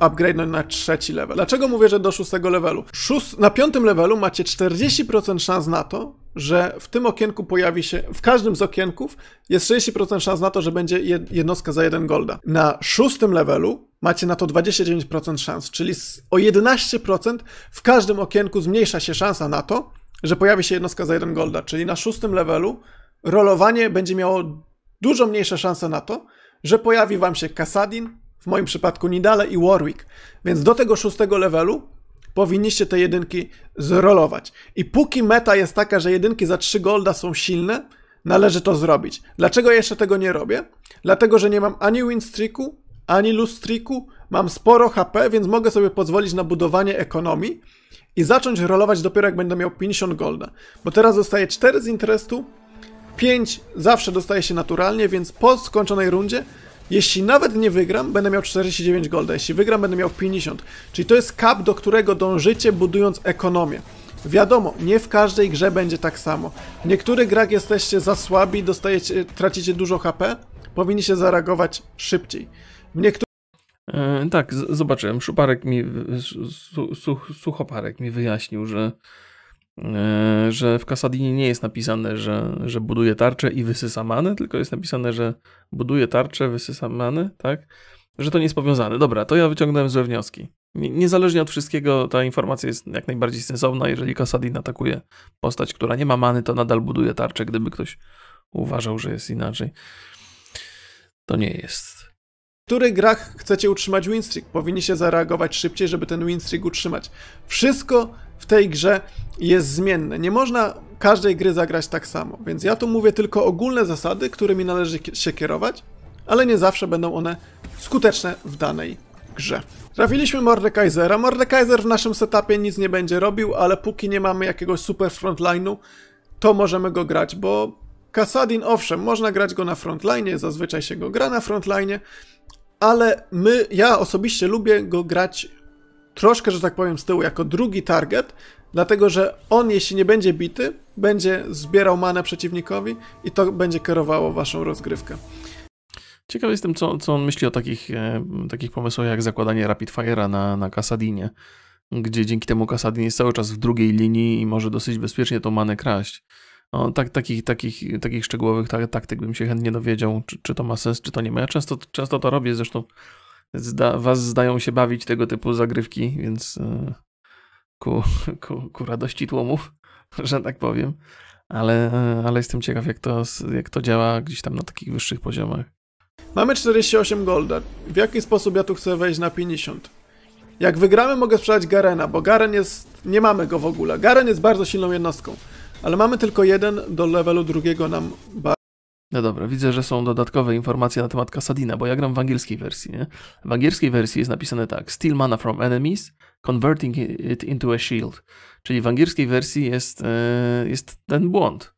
upgrade'nąć na trzeci level. Dlaczego mówię, że do szóstego levelu? Szóst na piątym levelu macie 40% szans na to, że w tym okienku pojawi się, w każdym z okienków jest 60% szans na to, że będzie jednostka za jeden golda. Na szóstym levelu macie na to 29% szans, czyli o 11% w każdym okienku zmniejsza się szansa na to, że pojawi się jednostka za jeden golda. Czyli na szóstym levelu rolowanie będzie miało dużo mniejsze szanse na to, że pojawi wam się Kasadin, w moim przypadku Nidale i Warwick. Więc do tego szóstego levelu powinniście te jedynki zrolować. I póki meta jest taka, że jedynki za 3 golda są silne, należy to zrobić. Dlaczego jeszcze tego nie robię? Dlatego, że nie mam ani win streaku, ani lose streaku, mam sporo HP, więc mogę sobie pozwolić na budowanie ekonomii i zacząć rolować dopiero jak będę miał 50 golda. Bo teraz dostaję 4 z interestu, 5 zawsze dostaje się naturalnie, więc po skończonej rundzie jeśli nawet nie wygram, będę miał 49 golda. Jeśli wygram, będę miał 50. Czyli to jest kap, do którego dążycie, budując ekonomię. Wiadomo, nie w każdej grze będzie tak samo. W niektórych grach jesteście za słabi, dostajecie, tracicie dużo HP, powinniście zareagować szybciej. W niektórych e, tak, zobaczyłem. Szuparek mi, su, su, suchoparek mi wyjaśnił, że E, że w Kasadini nie jest napisane, że, że buduje tarczę i wysysa manę, tylko jest napisane, że buduje tarczę, wysysa manę, tak? Że to nie jest powiązane. Dobra, to ja wyciągnąłem złe wnioski. Niezależnie od wszystkiego, ta informacja jest jak najbardziej sensowna. Jeżeli Kasadin atakuje postać, która nie ma many, to nadal buduje tarczę, gdyby ktoś uważał, że jest inaczej. To nie jest. W których grach chcecie utrzymać winstreak? Powinniście zareagować szybciej, żeby ten winstreak utrzymać. Wszystko w tej grze jest zmienne. Nie można każdej gry zagrać tak samo, więc ja tu mówię tylko ogólne zasady, którymi należy się kierować, ale nie zawsze będą one skuteczne w danej grze. Trafiliśmy Mordekaisera. Mordekaiser w naszym setupie nic nie będzie robił, ale póki nie mamy jakiegoś super frontline'u, to możemy go grać, bo Kasadin, owszem, można grać go na frontline, zazwyczaj się go gra na frontline, ale my, ja osobiście lubię go grać troszkę, że tak powiem, z tyłu jako drugi target, dlatego że on, jeśli nie będzie bity, będzie zbierał manę przeciwnikowi i to będzie kierowało waszą rozgrywkę. Ciekaw jestem, co, co on myśli o takich, e, takich pomysłach jak zakładanie Rapid Fire'a na, na Kasadinie, gdzie dzięki temu Kasadin jest cały czas w drugiej linii i może dosyć bezpiecznie tą manę kraść. tak, takich, takich, takich szczegółowych tak, taktyk bym się chętnie dowiedział, czy, czy to ma sens, czy to nie ma. Ja często, często to robię, zresztą zda, was zdają się bawić tego typu zagrywki, więc e, ku, ku, ku radości tłumów, że tak powiem. Ale, e, ale jestem ciekaw, jak to, jak to działa gdzieś tam na takich wyższych poziomach. Mamy 48 golda. W jaki sposób ja tu chcę wejść na 50? Jak wygramy, mogę sprzedać Garena, bo Garen jest... nie mamy go w ogóle. Garen jest bardzo silną jednostką, ale mamy tylko jeden do levelu drugiego nam... No dobra, widzę, że są dodatkowe informacje na temat Kasadina, bo ja gram w angielskiej wersji, nie? W angielskiej wersji jest napisane tak: Steal mana from enemies, converting it into a shield. Czyli w angielskiej wersji jest, e, jest ten błąd,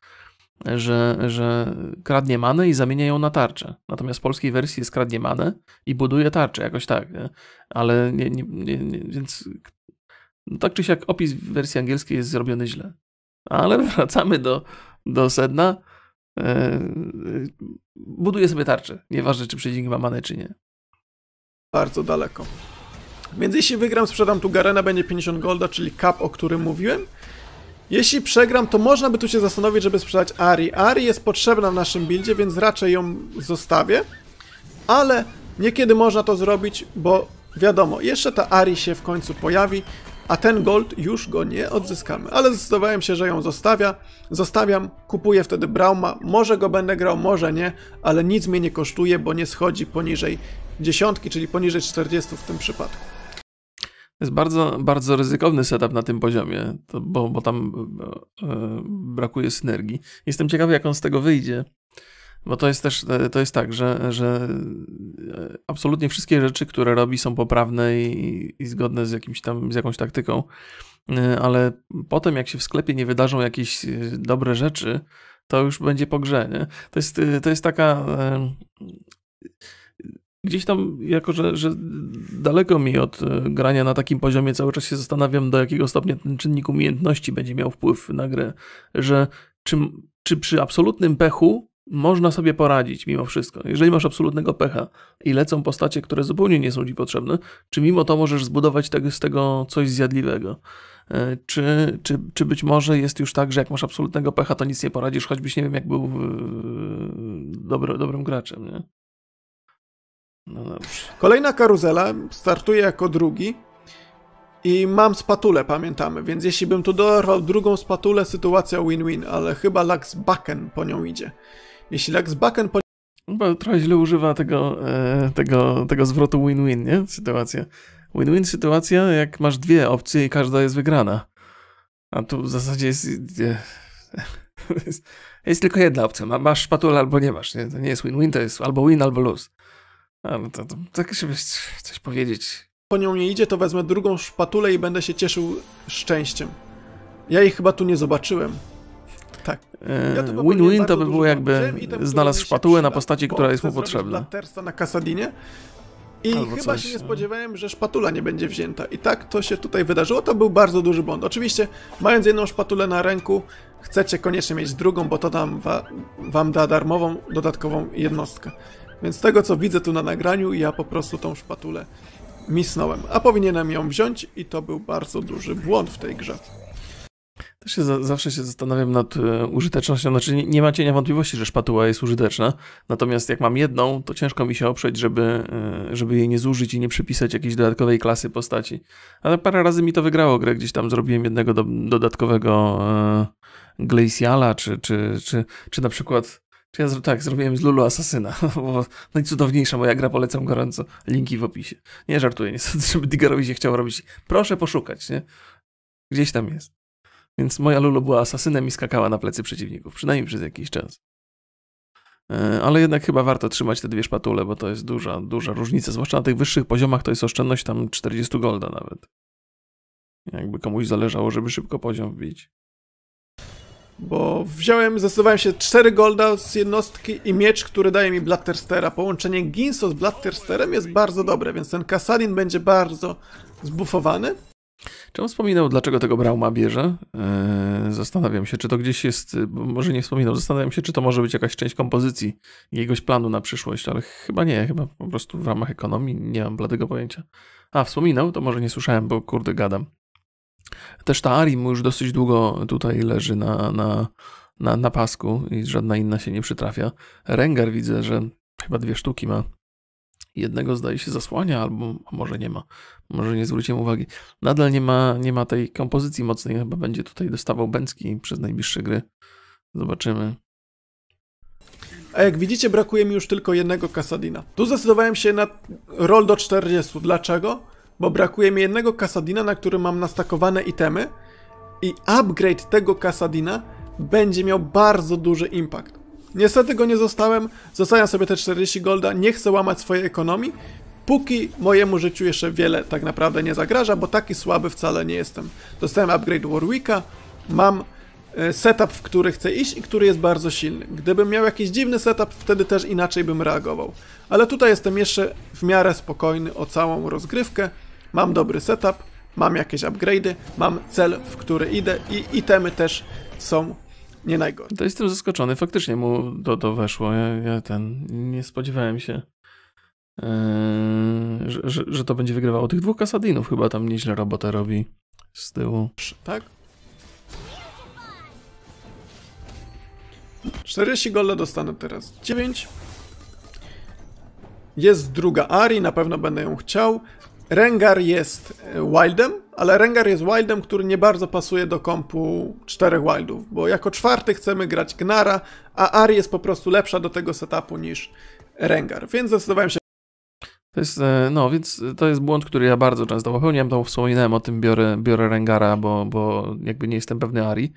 że, że kradnie manę i zamienia ją na tarczę. Natomiast w polskiej wersji jest kradnie manę i buduje tarczę, jakoś tak, nie? Ale nie, nie, nie, nie więc no tak czy siak opis w wersji angielskiej jest zrobiony źle. Ale wracamy do, do sedna. E, buduje sobie tarczę. Nieważne, czy przeciwnik ma manę, czy nie. Bardzo daleko. Więc jeśli wygram, sprzedam tu Garena, będzie 50 golda, czyli cap, o którym mówiłem. Jeśli przegram, to można by tu się zastanowić, żeby sprzedać Ari. Ari jest potrzebna w naszym buildzie, więc raczej ją zostawię. Ale niekiedy można to zrobić, bo wiadomo, jeszcze ta Ari się w końcu pojawi a ten gold już go nie odzyskamy. Ale zdecydowałem się, że ją zostawia. Zostawiam, kupuję wtedy Brauma. Może go będę grał, może nie, ale nic mnie nie kosztuje, bo nie schodzi poniżej dziesiątki, czyli poniżej 40 w tym przypadku. To jest bardzo, bardzo ryzykowny setup na tym poziomie, bo, bo tam e, e, brakuje synergii. Jestem ciekawy, jak on z tego wyjdzie. Bo to jest też, e, to jest tak, że, że e, absolutnie wszystkie rzeczy, które robi są poprawne i, i zgodne z, jakimś tam, z jakąś taktyką, e, ale potem jak się w sklepie nie wydarzą jakieś dobre rzeczy, to już będzie po grze, nie? To jest, to jest taka... Gdzieś tam, jako że, że daleko mi od grania na takim poziomie, cały czas się zastanawiam, do jakiego stopnia ten czynnik umiejętności będzie miał wpływ na grę, że czy, czy przy absolutnym pechu można sobie poradzić mimo wszystko. Jeżeli masz absolutnego pecha i lecą postacie, które zupełnie nie są ci potrzebne, czy mimo to możesz zbudować z tego coś zjadliwego? E, czy, czy, czy być może jest już tak, że jak masz absolutnego pecha, to nic nie poradzisz, choćbyś nie wiem, jak był dobry, dobrym graczem, nie? No dobrze. Kolejna karuzela startuje jako drugi i mam spatulę, pamiętamy, więc jeśli bym tu dorwał drugą spatulę, sytuacja win-win, ale chyba Lux Backen po nią idzie jeśli Lex Bakken... No bo trochę źle używa tego, e, tego, tego zwrotu win-win, nie? Sytuacja. Win-win sytuacja, jak masz dwie opcje i każda jest wygrana. A tu w zasadzie jest... Jest, jest tylko jedna opcja. Masz szpatulę albo nie masz. Nie? To nie jest win-win, to jest albo win, albo lose. Ale no to, to, tak żeby coś powiedzieć. Po nią nie idzie, to wezmę drugą szpatulę i będę się cieszył szczęściem. Ja jej chyba tu nie zobaczyłem. Tak. E, win-win ja to, by było jakby znalazł szpatułę na postaci, która jest mu potrzebna. Tersa na Kasadinie. I Albo chyba coś, się nie no. spodziewałem, że szpatula nie będzie wzięta. I tak to się tutaj wydarzyło. To był bardzo duży błąd. Oczywiście, mając jedną szpatulę na ręku, chcecie koniecznie mieć drugą, bo to tam wa wam da darmową, dodatkową jednostkę. Więc z tego, co widzę tu na nagraniu, ja po prostu tą szpatulę misnąłem. A powinienem ją wziąć i to był bardzo duży błąd w tej grze. Też się za, zawsze się zastanawiam nad e, użytecznością. Znaczy, nie, nie ma cienia wątpliwości, że szpatuła jest użyteczna. Natomiast jak mam jedną, to ciężko mi się oprzeć, żeby, e, żeby jej nie zużyć i nie przypisać jakiejś dodatkowej klasy postaci. Ale parę razy mi to wygrało grę. Gdzieś tam zrobiłem jednego do, dodatkowego e, Glaciala, czy, czy, czy, czy na przykład. Czy ja tak, zrobiłem z Lulu Asasyna. Najcudowniejsza moja gra, polecam gorąco. Linki w opisie. Nie żartuję, niestety, żeby Diggerowi się chciał robić. Proszę poszukać, nie? Gdzieś tam jest. Więc moja Lulu była asasynem i skakała na plecy przeciwników, przynajmniej przez jakiś czas. E, ale jednak chyba warto trzymać te dwie szpatule, bo to jest duża, duża różnica. Zwłaszcza na tych wyższych poziomach to jest oszczędność tam 40 golda nawet. Jakby komuś zależało, żeby szybko poziom wbić. Bo wziąłem, zastosowałem się 4 golda z jednostki i miecz, który daje mi Blatterstera. Połączenie Ginso z Blattersterem jest bardzo dobre, więc ten Kasalin będzie bardzo zbufowany. Czemu wspominał, dlaczego tego Brauma bierze? E, zastanawiam się, czy to gdzieś jest, e, może nie wspominał, zastanawiam się, czy to może być jakaś część kompozycji, jakiegoś planu na przyszłość, ale chyba nie, chyba po prostu w ramach ekonomii, nie mam bladego pojęcia. A, wspominał? To może nie słyszałem, bo kurde, gadam. Też ta Ari już dosyć długo tutaj leży na, na, na, na pasku i żadna inna się nie przytrafia. Rengar widzę, że chyba dwie sztuki ma jednego zdaje się zasłania, albo może nie ma, może nie zwróciłem uwagi. Nadal nie ma, nie ma tej kompozycji mocnej, chyba będzie tutaj dostawał Bęcki przez najbliższe gry. Zobaczymy. A jak widzicie, brakuje mi już tylko jednego Kasadina. Tu zdecydowałem się na roll do 40. Dlaczego? Bo brakuje mi jednego Kasadina, na którym mam nastakowane itemy i upgrade tego Kasadina będzie miał bardzo duży impact. Niestety go nie zostałem, zostawiam sobie te 40 golda, nie chcę łamać swojej ekonomii, póki mojemu życiu jeszcze wiele tak naprawdę nie zagraża, bo taki słaby wcale nie jestem. Dostałem upgrade Warwicka, mam e, setup, w który chcę iść i który jest bardzo silny. Gdybym miał jakiś dziwny setup, wtedy też inaczej bym reagował. Ale tutaj jestem jeszcze w miarę spokojny o całą rozgrywkę, mam dobry setup, mam jakieś upgrade'y, mam cel, w który idę i itemy też są nie najgorsze. To jestem zaskoczony, faktycznie mu to, to weszło. Ja, ja ten nie spodziewałem się, yy, że, że, to będzie wygrywało. Tych dwóch kasadinów chyba tam nieźle robotę robi z tyłu. Tak? 40 golda dostanę teraz. 9. Jest druga Ari, na pewno będę ją chciał. Rengar jest e, Wildem, ale Rengar jest wildem, który nie bardzo pasuje do kompu czterech wildów, bo jako czwarty chcemy grać Gnara, a Ari jest po prostu lepsza do tego setupu niż Rengar, więc zdecydowałem się to jest, e, no więc to jest błąd, który ja bardzo często popełniam, to wspominałem o tym, biorę, biorę Rengara, bo, bo jakby nie jestem pewny Ari,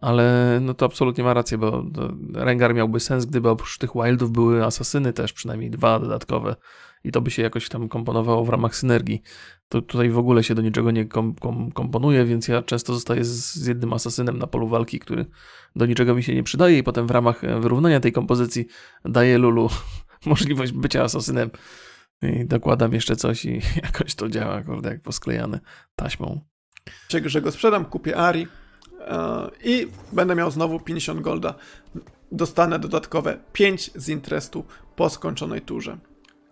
ale no to absolutnie ma rację, bo Rengar miałby sens, gdyby oprócz tych wildów były asasyny też, przynajmniej dwa dodatkowe, i to by się jakoś tam komponowało w ramach synergii. To tutaj w ogóle się do niczego nie kom, kom, komponuje, więc ja często zostaję z, z jednym asasynem na polu walki, który do niczego mi się nie przydaje i potem w ramach e, wyrównania tej kompozycji daję Lulu możliwość bycia asasynem. I dokładam jeszcze coś i jakoś to działa, kurde, jak posklejane taśmą. Czego, że go sprzedam, kupię Ari e, i będę miał znowu 50 golda. Dostanę dodatkowe 5 z interesu po skończonej turze.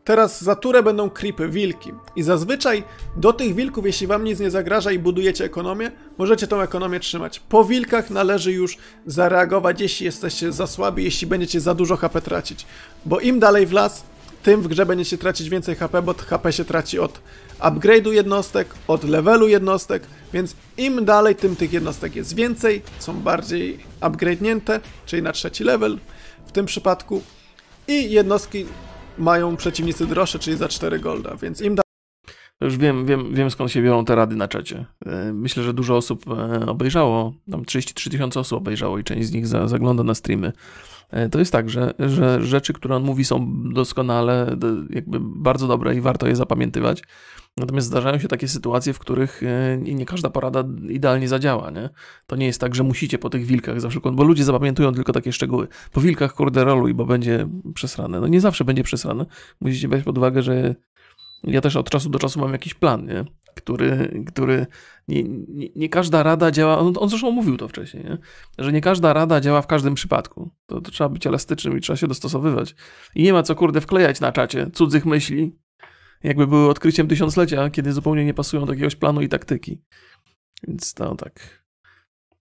Teraz za turę będą creepy, wilki. I zazwyczaj do tych wilków, jeśli wam nic nie zagraża i budujecie ekonomię, możecie tą ekonomię trzymać. Po wilkach należy już zareagować, jeśli jesteście za słabi, jeśli będziecie za dużo HP tracić. Bo im dalej w las, tym w grze będziecie tracić więcej HP, bo HP się traci od upgrade'u jednostek, od levelu jednostek, więc im dalej, tym tych jednostek jest więcej, są bardziej upgrade'nięte, czyli na trzeci level w tym przypadku. I jednostki mają przeciwnicy droższe, czyli za 4 golda, więc im da. Już wiem, wiem, wiem skąd się biorą te rady na czacie. E, myślę, że dużo osób e, obejrzało, tam 33 tysiące osób obejrzało i część z nich za, zagląda na streamy. E, to jest tak, że, że rzeczy, które on mówi są doskonale, jakby bardzo dobre i warto je zapamiętywać. Natomiast zdarzają się takie sytuacje, w których nie każda porada idealnie zadziała. Nie? To nie jest tak, że musicie po tych wilkach za przykład, bo ludzie zapamiętują tylko takie szczegóły. Po wilkach kurde roluj, bo będzie przesrane. No nie zawsze będzie przesrane. Musicie brać pod uwagę, że ja też od czasu do czasu mam jakiś plan, nie? który, który nie, nie, nie, każda rada działa, on, on zresztą mówił to wcześniej, nie? że nie każda rada działa w każdym przypadku. To, to, trzeba być elastycznym i trzeba się dostosowywać. I nie ma co kurde wklejać na czacie cudzych myśli, jakby były odkryciem tysiąclecia, kiedy zupełnie nie pasują do jakiegoś planu i taktyki. Więc to tak.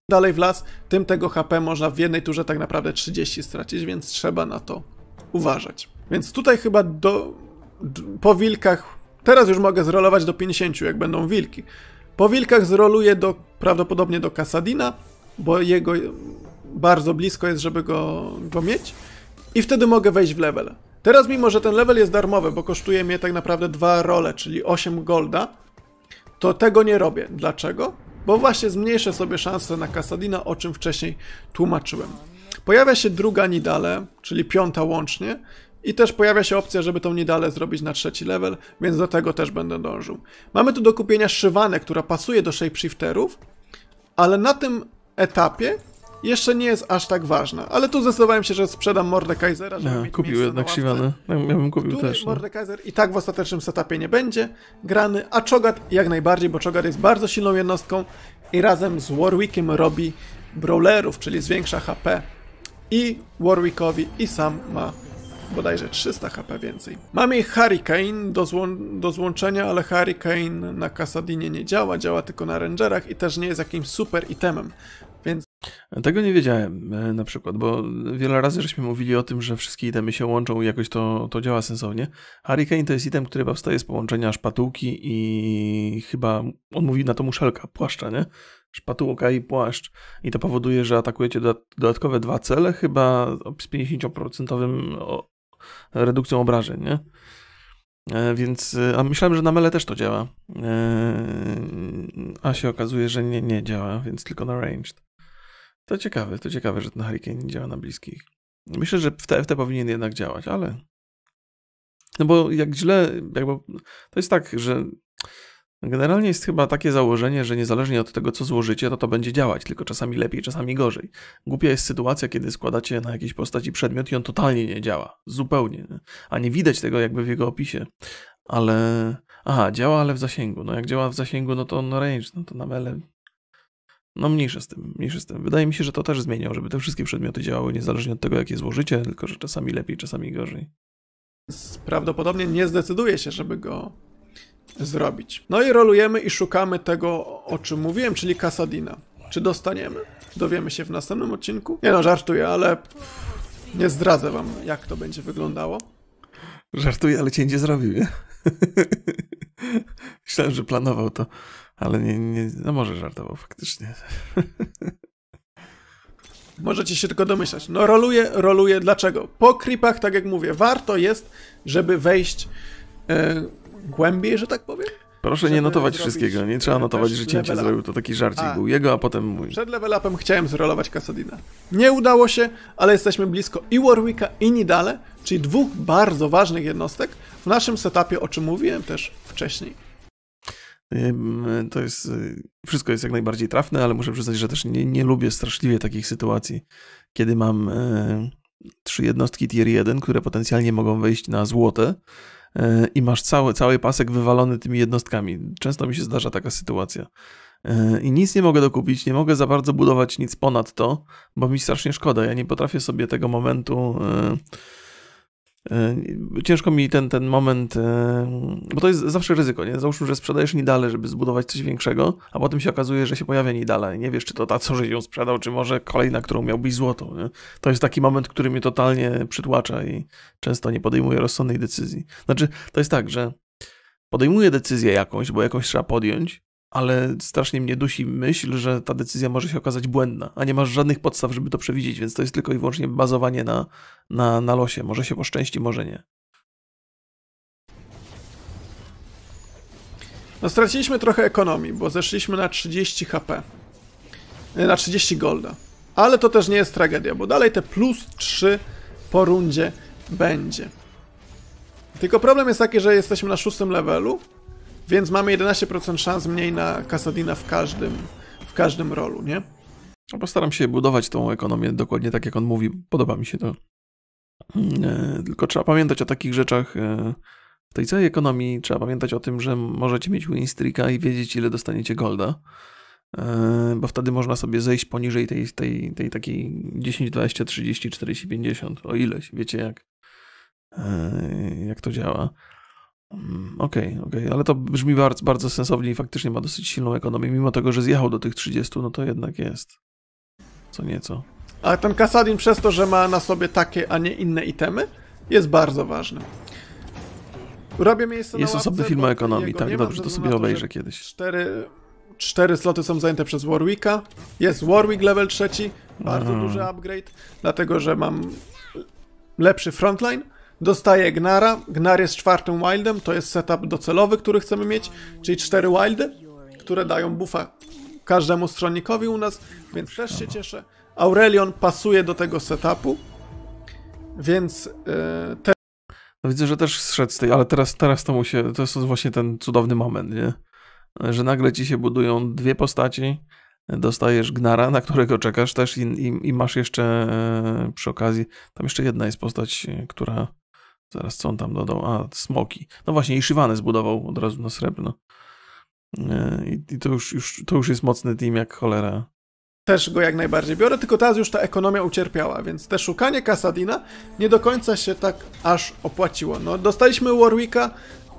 Dalej w las, tym tego HP można w jednej turze tak naprawdę 30 stracić, więc trzeba na to uważać. Więc tutaj chyba do, po wilkach, teraz już mogę zrolować do 50, jak będą wilki. Po wilkach zroluję do, prawdopodobnie do Kasadina, bo jego bardzo blisko jest, żeby go, go mieć. I wtedy mogę wejść w level. Teraz mimo, że ten level jest darmowy, bo kosztuje mnie tak naprawdę dwa role, czyli 8 golda, to tego nie robię. Dlaczego? Bo właśnie zmniejszę sobie szanse na Kasadina, o czym wcześniej tłumaczyłem. Pojawia się druga Nidale, czyli piąta łącznie, i też pojawia się opcja, żeby tą niedalę zrobić na trzeci level, więc do tego też będę dążył. Mamy tu do kupienia szywanę, która pasuje do shapeshifterów, ale na tym etapie jeszcze nie jest aż tak ważna. Ale tu zdecydowałem się, że sprzedam Mordekaisera, żeby ja, mieć kupił jednak szywanę. Ja, ja bym kupił też. No. Mordekaiser i tak w ostatecznym setupie nie będzie grany, a Chogat jak najbardziej, bo Chogat jest bardzo silną jednostką i razem z Warwickiem robi brawlerów, czyli zwiększa HP i Warwickowi i sam ma bodajże 300 HP więcej. Mamy Hurricane do, zło do złączenia, ale Hurricane na Kasadinie nie działa, działa tylko na Rangerach i też nie jest jakimś super itemem. Więc... Tego nie wiedziałem e, na przykład, bo wiele razy żeśmy mówili o tym, że wszystkie itemy się łączą i jakoś to, to działa sensownie. Hurricane to jest item, który powstaje z połączenia szpatułki i chyba, on mówi na to muszelka, płaszcza, nie? Szpatułka i płaszcz. I to powoduje, że atakujecie dodatkowe dwa cele chyba z 50% redukcją obrażeń, nie? E, więc, e, a myślałem, że na mele też to działa. E, a się okazuje, że nie, nie działa, więc tylko na ranged. To ciekawe, to ciekawe, że ten Hurricane nie działa na bliskich. Myślę, że w TFT powinien jednak działać, ale... No bo jak źle, jakby... To jest tak, że Generalnie jest chyba takie założenie, że niezależnie od tego, co złożycie, to to będzie działać, tylko czasami lepiej, czasami gorzej. Głupia jest sytuacja, kiedy składacie na jakiejś postaci przedmiot i on totalnie nie działa. Zupełnie. A nie widać tego jakby w jego opisie. Ale... Aha, działa, ale w zasięgu. No jak działa w zasięgu, no to on range, no to na mele... No mniejsze z tym, mniejsze z tym. Wydaje mi się, że to też zmienią, żeby te wszystkie przedmioty działały niezależnie od tego, jakie złożycie, tylko że czasami lepiej, czasami gorzej. Prawdopodobnie nie zdecyduje się, żeby go zrobić. No i rolujemy i szukamy tego, o czym mówiłem, czyli Kasadina. Czy dostaniemy? Dowiemy się w następnym odcinku. Nie no, żartuję, ale nie zdradzę wam, jak to będzie wyglądało. Żartuję, ale cięcie zrobił, nie? Myślałem, że planował to, ale nie, nie no może żartował faktycznie. Możecie się tylko domyślać. No roluje, roluje. Dlaczego? Po creepach, tak jak mówię, warto jest, żeby wejść... Yy, głębiej, że tak powiem? Proszę nie notować wszystkiego, nie trzeba notować, że cięcie zrobił to taki żarcik a, był jego, a potem mój. Przed level upem chciałem zrolować Kasadina. Nie udało się, ale jesteśmy blisko i Warwicka i Nidale, czyli dwóch bardzo ważnych jednostek w naszym setupie, o czym mówiłem też wcześniej. To jest, y, wszystko jest jak najbardziej trafne, ale muszę przyznać, że też nie, nie lubię straszliwie takich sytuacji, kiedy mam e, trzy jednostki tier 1, które potencjalnie mogą wejść na złote, i masz cały, cały pasek wywalony tymi jednostkami. Często mi się zdarza taka sytuacja. E, I nic nie mogę dokupić, nie mogę za bardzo budować nic ponad to, bo mi strasznie szkoda. Ja nie potrafię sobie tego momentu e, E, ciężko mi ten, ten moment, e, bo to jest zawsze ryzyko, nie? Załóżmy, że sprzedajesz nidale, żeby zbudować coś większego, a potem się okazuje, że się pojawia nidale i nie wiesz, czy to ta, co żeś ją sprzedał, czy może kolejna, którą miał być złotą, nie? To jest taki moment, który mnie totalnie przytłacza i często nie podejmuję rozsądnej decyzji. Znaczy, to jest tak, że podejmuję decyzję jakąś, bo jakąś trzeba podjąć, ale strasznie mnie dusi myśl, że ta decyzja może się okazać błędna, a nie masz żadnych podstaw, żeby to przewidzieć, więc to jest tylko i wyłącznie bazowanie na, na, na losie. Może się poszczęści, może nie. No straciliśmy trochę ekonomii, bo zeszliśmy na 30 HP. E, na 30 golda. Ale to też nie jest tragedia, bo dalej te plus 3 po rundzie będzie. Tylko problem jest taki, że jesteśmy na szóstym levelu więc mamy 11% szans mniej na Kasadina w każdym, w każdym rolu, nie? Postaram no się budować tą ekonomię dokładnie tak, jak on mówi. Podoba mi się to. Mm, e, tylko trzeba pamiętać o takich rzeczach e, w tej całej ekonomii. Trzeba pamiętać o tym, że możecie mieć win streaka i wiedzieć, ile dostaniecie golda e, bo wtedy można sobie zejść poniżej tej, tej, tej takiej 10, 20, 30, 40, 50, o ileś, wiecie jak, jak to działa. Mm, okej, okay, okej, okay. ale to brzmi bardzo, bardzo sensownie i faktycznie ma dosyć silną ekonomię, mimo tego, że zjechał do tych 30, no to jednak jest co nieco. A ten Kasadin przez to, że ma na sobie takie, a nie inne itemy, jest bardzo ważny. Robię miejsce Jest osobny film o ekonomii, tak, dobrze, to sobie to, obejrzę kiedyś. Cztery, cztery sloty są zajęte przez Warwicka. Jest Warwick level trzeci, bardzo mhm. duży upgrade, dlatego, że mam lepszy frontline Dostaję Gnara. Gnar jest czwartym wildem, to jest setup docelowy, który chcemy mieć, czyli cztery wildy, które dają buffa każdemu stronnikowi u nas, więc też się cieszę. Aurelion pasuje do tego setupu, więc yy, te... No widzę, że też zszedł z tej, ale teraz, teraz to mu się, to jest właśnie ten cudowny moment, nie? Że nagle ci się budują dwie postaci, dostajesz Gnara, na którego czekasz też i, i, i masz jeszcze e, przy okazji, tam jeszcze jedna jest postać, która Teraz co on tam dodał? A, smoki. No właśnie, i Szywany zbudował od razu na srebrno. E, I, to, już, już, to już jest mocny team jak cholera. Też go jak najbardziej biorę, tylko teraz już ta ekonomia ucierpiała, więc te szukanie Kasadina nie do końca się tak aż opłaciło. No, dostaliśmy Warwicka,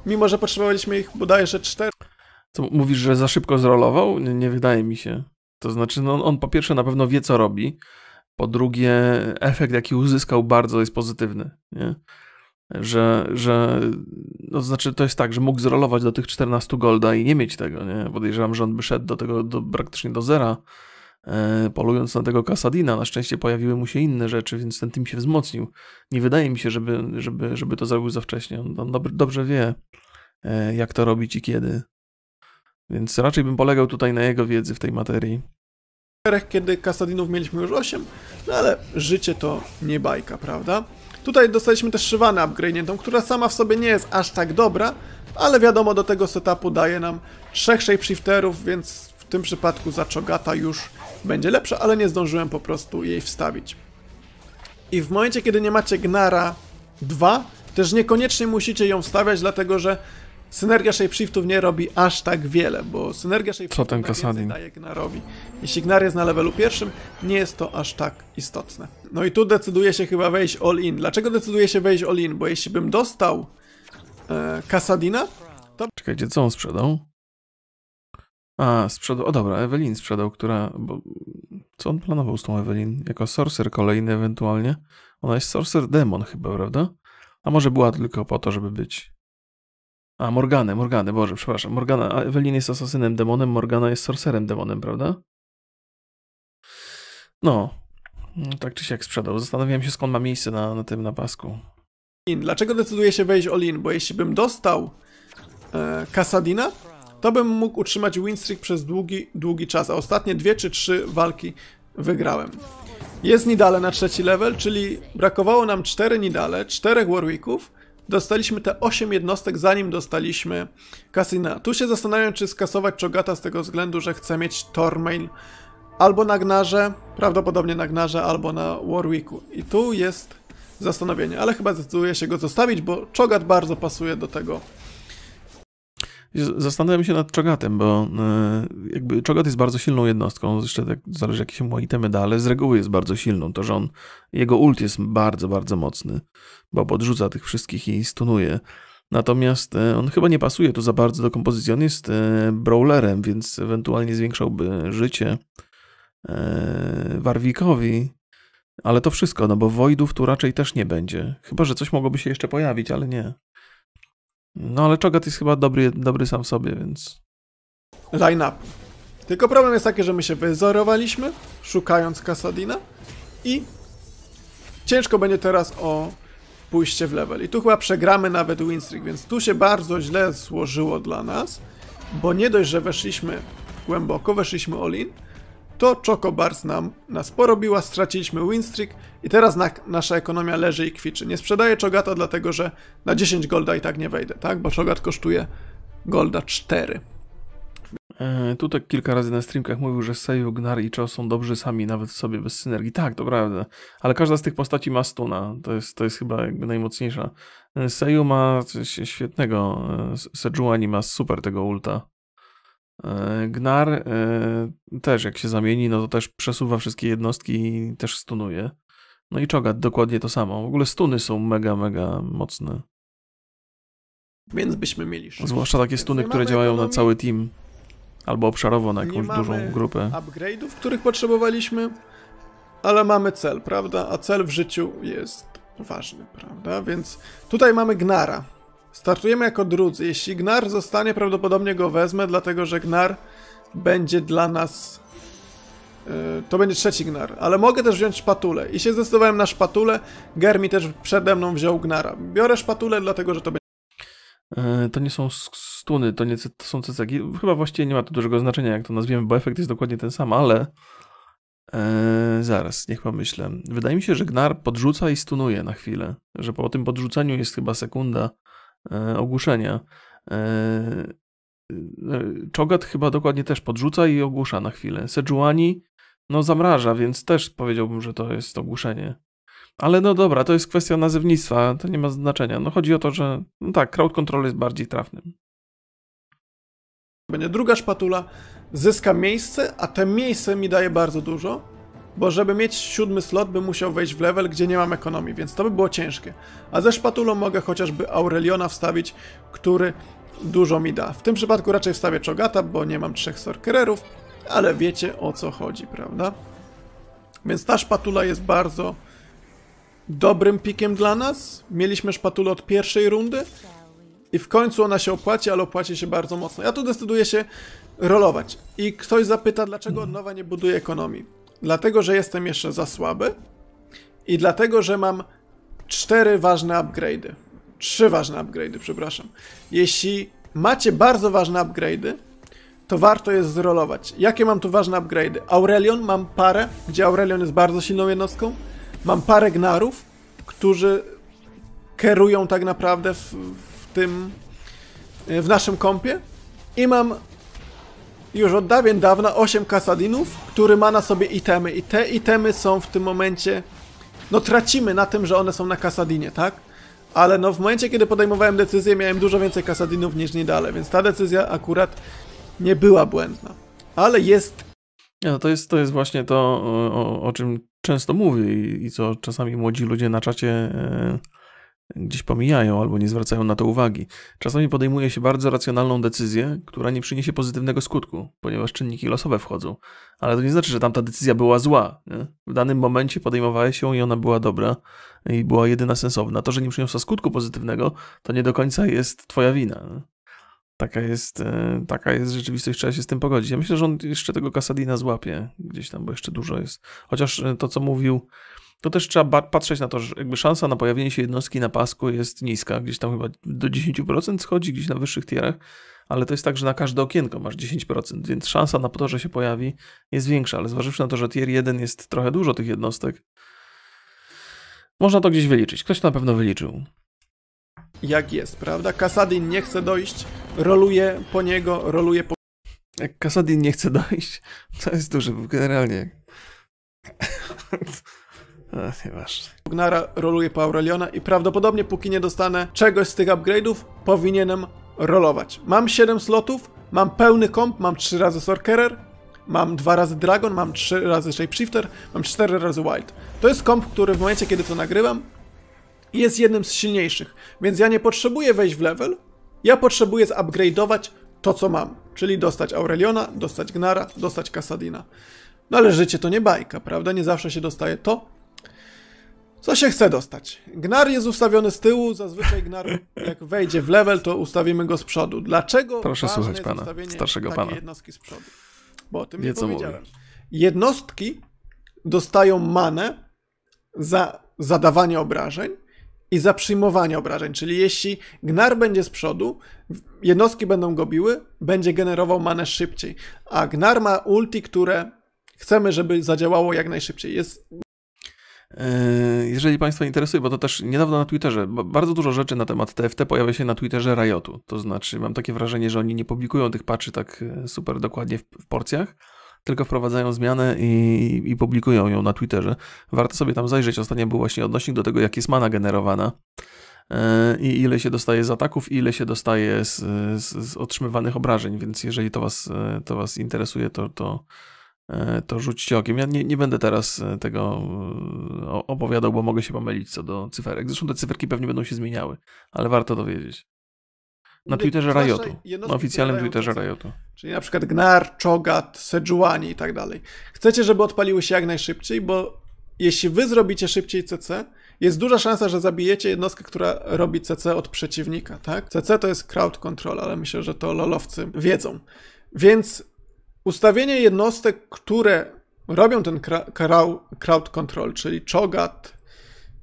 mimo że potrzebowaliśmy ich bodajże cztery. Co, mówisz, że za szybko zrolował? Nie, nie wydaje mi się. To znaczy, no, on po pierwsze na pewno wie, co robi, po drugie efekt, jaki uzyskał bardzo jest pozytywny, nie? że, że no to znaczy to jest tak, że mógł zrolować do tych 14 golda i nie mieć tego, nie? Podejrzewam, że on by szedł do tego do, praktycznie do zera, e, polując na tego Kasadina. Na szczęście pojawiły mu się inne rzeczy, więc ten team się wzmocnił. Nie wydaje mi się, żeby, żeby, żeby to zrobił za wcześnie. On, on dobrze wie, e, jak to robić i kiedy. Więc raczej bym polegał tutaj na jego wiedzy w tej materii. Kiedy Kasadinów mieliśmy już 8, no ale życie to nie bajka, prawda? Tutaj dostaliśmy też szywanę upgrade'niętą, która sama w sobie nie jest aż tak dobra, ale wiadomo do tego setupu daje nam trzech shifterów, więc w tym przypadku za Chogata już będzie lepsza, ale nie zdążyłem po prostu jej wstawić. I w momencie, kiedy nie macie Gnara 2, też niekoniecznie musicie ją wstawiać, dlatego że synergia shapeshiftów nie robi aż tak wiele, bo synergia shapeshiftów Co ten Kasadin? daje Gnarowi. Jeśli Gnar jest na levelu pierwszym, nie jest to aż tak istotne. No i tu decyduje się chyba wejść all in. Dlaczego decyduje się wejść all in? Bo jeśli bym dostał e, Kasadina, to... Czekajcie, co on sprzedał? A, sprzedał... O dobra, Ewelin sprzedał, która... Bo... Co on planował z tą Ewelin? Jako sorcerer kolejny ewentualnie? Ona jest sorcerer demon chyba, prawda? A może była tylko po to, żeby być a, Morgany, Morgany, Boże, przepraszam. Morgana, a Ewelin jest asasynem demonem, Morgana jest sorcerem demonem, prawda? No, mm, tak czy siak sprzedał. Zastanawiałem się, skąd ma miejsce na, na tym napasku. Dlaczego decyduje się wejść Olin? Bo jeśli bym dostał e, Kasadina, to bym mógł utrzymać winstreak przez długi, długi czas, a ostatnie dwie czy trzy walki wygrałem. Jest Nidale na trzeci level, czyli brakowało nam cztery Nidale, czterech Warwicków dostaliśmy te 8 jednostek, zanim dostaliśmy Cassina. Tu się zastanawiam, czy skasować czogata z tego względu, że chcę mieć Tormail albo na Gnarze, prawdopodobnie na Gnarze, albo na Warwicku. I tu jest zastanowienie, ale chyba zdecyduję się go zostawić, bo czogat bardzo pasuje do tego Zastanawiam się nad Czogatem, bo e, jakby Czogat jest bardzo silną jednostką, jeszcze tak zależy jakie się mu itemy ale z reguły jest bardzo silną, to że on, jego ult jest bardzo, bardzo mocny, bo podrzuca tych wszystkich i stunuje. Natomiast e, on chyba nie pasuje tu za bardzo do kompozycji, on jest e, brawlerem, więc ewentualnie zwiększałby życie Warwikowi, ale to wszystko, no bo Voidów tu raczej też nie będzie. Chyba, że coś mogłoby się jeszcze pojawić, ale nie. No ale Czogat jest chyba dobry, dobry sam w sobie, więc... Line up. Tylko problem jest taki, że my się wyzorowaliśmy, szukając Kasadina i ciężko będzie teraz o pójście w level. I tu chyba przegramy nawet Winstreak, więc tu się bardzo źle złożyło dla nas, bo nie dość, że weszliśmy głęboko, weszliśmy all in, to Chocobars nam nas porobiła, straciliśmy Winstreak i teraz na, nasza ekonomia leży i kwiczy. Nie sprzedaję Czogata, dlatego że na 10 golda i tak nie wejdę, tak? Bo Czogat kosztuje golda 4. E, tutaj kilka razy na streamkach mówił, że Seju, Gnar i Cho są dobrzy sami, nawet sobie bez synergii. Tak, to prawda. Ale każda z tych postaci ma stuna. To jest, to jest chyba jakby najmocniejsza. E, Seju ma coś świetnego. E, Sejuani ma super tego ulta. E, Gnar też, jak się zamieni, no to też przesuwa wszystkie jednostki i też stunuje. No i czogat, dokładnie to samo. W ogóle stuny są mega, mega mocne. Więc byśmy mieli szyb. Zwłaszcza takie stuny, które działają ekonomii. na cały team. Albo obszarowo na jakąś dużą grupę. upgrade'ów, których potrzebowaliśmy, ale mamy cel, prawda? A cel w życiu jest ważny, prawda? Więc tutaj mamy Gnara. Startujemy jako drudzy. Jeśli Gnar zostanie, prawdopodobnie go wezmę, dlatego że Gnar będzie dla nas E, to będzie trzeci gnar, ale mogę też wziąć szpatulę i się zdecydowałem na szpatulę, Germi też przede mną wziął gnara. Biorę szpatulę, dlatego że to będzie... E, to nie są stuny, to, nie, to są cecegi. Chyba właściwie nie ma tu dużego znaczenia, jak to nazwiemy, bo efekt jest dokładnie ten sam, ale... Eee, zaraz, niech pomyślę. Wydaje mi się, że gnar podrzuca i stunuje na chwilę, że po tym podrzuceniu jest chyba sekunda e, ogłuszenia. E, e Czogat chyba dokładnie też podrzuca i ogłusza na chwilę. Sejuani no zamraża, więc też powiedziałbym, że to jest ogłuszenie. Ale no dobra, to jest kwestia nazewnictwa, to nie ma znaczenia. No chodzi o to, że no tak, crowd control jest bardziej trafnym. Będzie druga szpatula, zyska miejsce, a to miejsce mi daje bardzo dużo, bo żeby mieć siódmy slot, bym musiał wejść w level, gdzie nie mam ekonomii, więc to by było ciężkie. A ze szpatulą mogę chociażby Aureliona wstawić, który dużo mi da. W tym przypadku raczej wstawię Czogata, bo nie mam trzech sorcererów ale wiecie o co chodzi, prawda? Więc ta szpatula jest bardzo dobrym pikiem dla nas. Mieliśmy szpatulę od pierwszej rundy i w końcu ona się opłaci, ale opłaci się bardzo mocno. Ja tu decyduję się rolować. I ktoś zapyta, dlaczego od nowa nie buduję ekonomii. Dlatego, że jestem jeszcze za słaby i dlatego, że mam cztery ważne upgrade'y. Trzy ważne upgrade'y, przepraszam. Jeśli macie bardzo ważne upgrade'y, to warto jest zrolować. Jakie mam tu ważne upgrade'y? Aurelion, mam parę, gdzie Aurelion jest bardzo silną jednostką. Mam parę gnarów, którzy kierują tak naprawdę w, w tym, e, w naszym kompie. I mam już od dawien dawna 8 kasadinów, który ma na sobie itemy. I te itemy są w tym momencie... No tracimy na tym, że one są na kasadinie, tak? Ale no w momencie, kiedy podejmowałem decyzję, miałem dużo więcej kasadinów niż niedale, więc ta decyzja akurat nie była błędna. Ale jest. No to, jest to jest właśnie to, o, o czym często mówię i, i, co czasami młodzi ludzie na czacie e, gdzieś pomijają albo nie zwracają na to uwagi. Czasami podejmuje się bardzo racjonalną decyzję, która nie przyniesie pozytywnego skutku, ponieważ czynniki losowe wchodzą. Ale to nie znaczy, że tamta decyzja była zła. Nie? W danym momencie podejmowałeś ją i ona była dobra i była jedyna sensowna. To, że nie przyniosła skutku pozytywnego, to nie do końca jest twoja wina. Nie? Taka jest, e, taka jest rzeczywistość, trzeba się z tym pogodzić. Ja myślę, że on jeszcze tego Kasadina złapie gdzieś tam, bo jeszcze dużo jest. Chociaż e, to, co mówił, to też trzeba patrzeć na to, że jakby szansa na pojawienie się jednostki na pasku jest niska. Gdzieś tam chyba do 10% schodzi, gdzieś na wyższych tierach, ale to jest tak, że na każde okienko masz 10%, więc szansa na to, że się pojawi jest większa, ale zważywszy na to, że tier 1 jest trochę dużo tych jednostek, można to gdzieś wyliczyć. Ktoś to na pewno wyliczył. Jak jest, prawda? Kasadin nie chce dojść roluje po niego, roluje po... Jak Kasadin nie chce dojść, to jest duży, bo generalnie... Ach, nieważne. roluje po Aureliona i prawdopodobnie póki nie dostanę czegoś z tych upgrade'ów, powinienem rolować. Mam 7 slotów, mam pełny komp, mam 3 razy Sorcerer, mam 2 razy Dragon, mam 3 razy Shapeshifter, mam 4 razy Wild. To jest komp, który w momencie, kiedy to nagrywam, jest jednym z silniejszych, więc ja nie potrzebuję wejść w level, ja potrzebuję zupgrade'ować to, co mam, czyli dostać Aureliona, dostać Gnara, dostać Kasadina. No ale życie to nie bajka, prawda? Nie zawsze się dostaje to, co się chce dostać. Gnar jest ustawiony z tyłu, zazwyczaj Gnar jak wejdzie w level, to ustawimy go z przodu. Dlaczego Proszę słuchać pana, starszego pana. jednostki z przodu? Bo o tym nie, powiedziałem. Mówię. Jednostki dostają manę za zadawanie obrażeń, i zaprzyjmowania obrażeń. Czyli jeśli gnar będzie z przodu, jednostki będą go biły, będzie generował manę szybciej. A gnar ma ulti, które chcemy, żeby zadziałało jak najszybciej. Jest eee, jeżeli Państwa interesuje, bo to też niedawno na Twitterze, bardzo dużo rzeczy na temat TFT pojawia się na Twitterze Riotu. To znaczy, mam takie wrażenie, że oni nie publikują tych patchy tak e, super dokładnie w porcjach, tylko wprowadzają zmianę i, i publikują ją na Twitterze. Warto sobie tam zajrzeć. Ostatnio był właśnie odnośnik do tego, jak jest mana generowana e, i ile się dostaje z ataków, i ile się dostaje z, z, z, otrzymywanych obrażeń, więc jeżeli to was, e, to was interesuje, to, to, e, to rzućcie okiem. Ja nie, nie będę teraz tego opowiadał, bo mogę się pomylić co do cyferek. Zresztą te cyferki pewnie będą się zmieniały, ale warto to wiedzieć. Na Twitterze Riotu, na oficjalnym Twitterze Riotu. Czyli na przykład Gnar, Czogat, Sejuani i tak dalej. Chcecie, żeby odpaliły się jak najszybciej, bo jeśli wy zrobicie szybciej CC, jest duża szansa, że zabijecie jednostkę, która robi CC od przeciwnika, tak? CC to jest crowd control, ale myślę, że to lolowcy wiedzą. Więc ustawienie jednostek, które robią ten crowd control, czyli Czogat,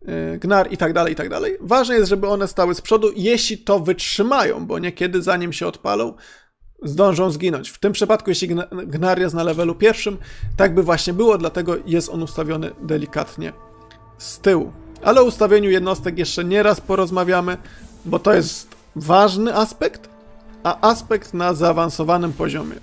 Y, gnar i tak dalej, i tak dalej. Ważne jest, żeby one stały z przodu, jeśli to wytrzymają, bo niekiedy zanim się odpalą, zdążą zginąć. W tym przypadku, jeśli gnar jest na levelu pierwszym, tak by właśnie było, dlatego jest on ustawiony delikatnie z tyłu. Ale o ustawieniu jednostek jeszcze nie raz porozmawiamy, bo to jest ważny aspekt, a aspekt na zaawansowanym poziomie.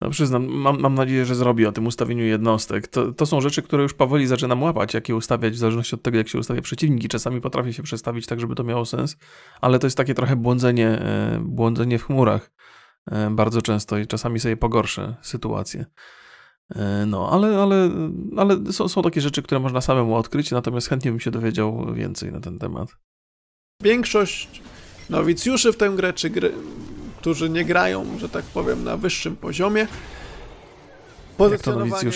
No przyznam, mam, mam nadzieję, że zrobi o tym ustawieniu jednostek. To, to są rzeczy, które już powoli zaczynam łapać, jakie ustawiać, w zależności od tego, jak się ustawia przeciwniki. Czasami potrafię się przestawić tak, żeby to miało sens, ale to jest takie trochę błądzenie, e, błądzenie w chmurach e, bardzo często i czasami sobie pogorszę sytuację. E, no, ale, ale, ale są, są takie rzeczy, które można samemu odkryć, natomiast chętnie bym się dowiedział więcej na ten temat. Większość nowicjuszy w tę grę, czy gry, którzy nie grają, że tak powiem, na wyższym poziomie. Pozycjonowanie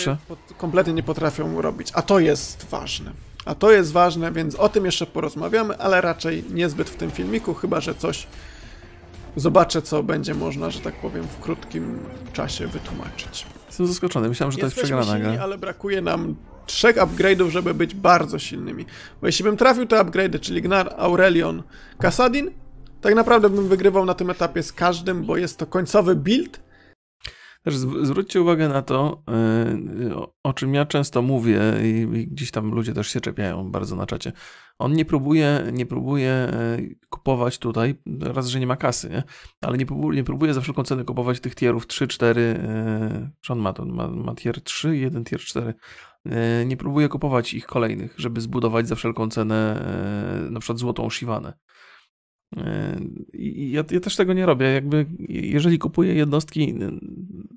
kompletnie nie potrafią robić, a to jest ważne. A to jest ważne, więc o tym jeszcze porozmawiamy, ale raczej niezbyt w tym filmiku, chyba że coś zobaczę, co będzie można, że tak powiem, w krótkim czasie wytłumaczyć. Jestem zaskoczony, myślałem, że to Jesteśmy jest przegrana silni, gra. ale brakuje nam trzech upgrade'ów, żeby być bardzo silnymi. Bo jeśli bym trafił te upgrade'y, czyli Gnar, Aurelion, Kasadin, tak naprawdę bym wygrywał na tym etapie z każdym, bo jest to końcowy build. Też zwróćcie uwagę na to, y, o czym ja często mówię i gdzieś tam ludzie też się czepiają bardzo na czacie. On nie próbuje, nie próbuje y, kupować tutaj, raz, że nie ma kasy, nie? ale nie próbuje, nie próbuje za wszelką cenę kupować tych tierów 3, 4, y, czy on ma, to, ma, ma tier 3 i jeden tier 4. Nie próbuje kupować ich kolejnych, żeby zbudować za wszelką cenę na przykład złotą Shivanę. Yy, ja, ja, też tego nie robię. Jakby, jeżeli kupuję jednostki,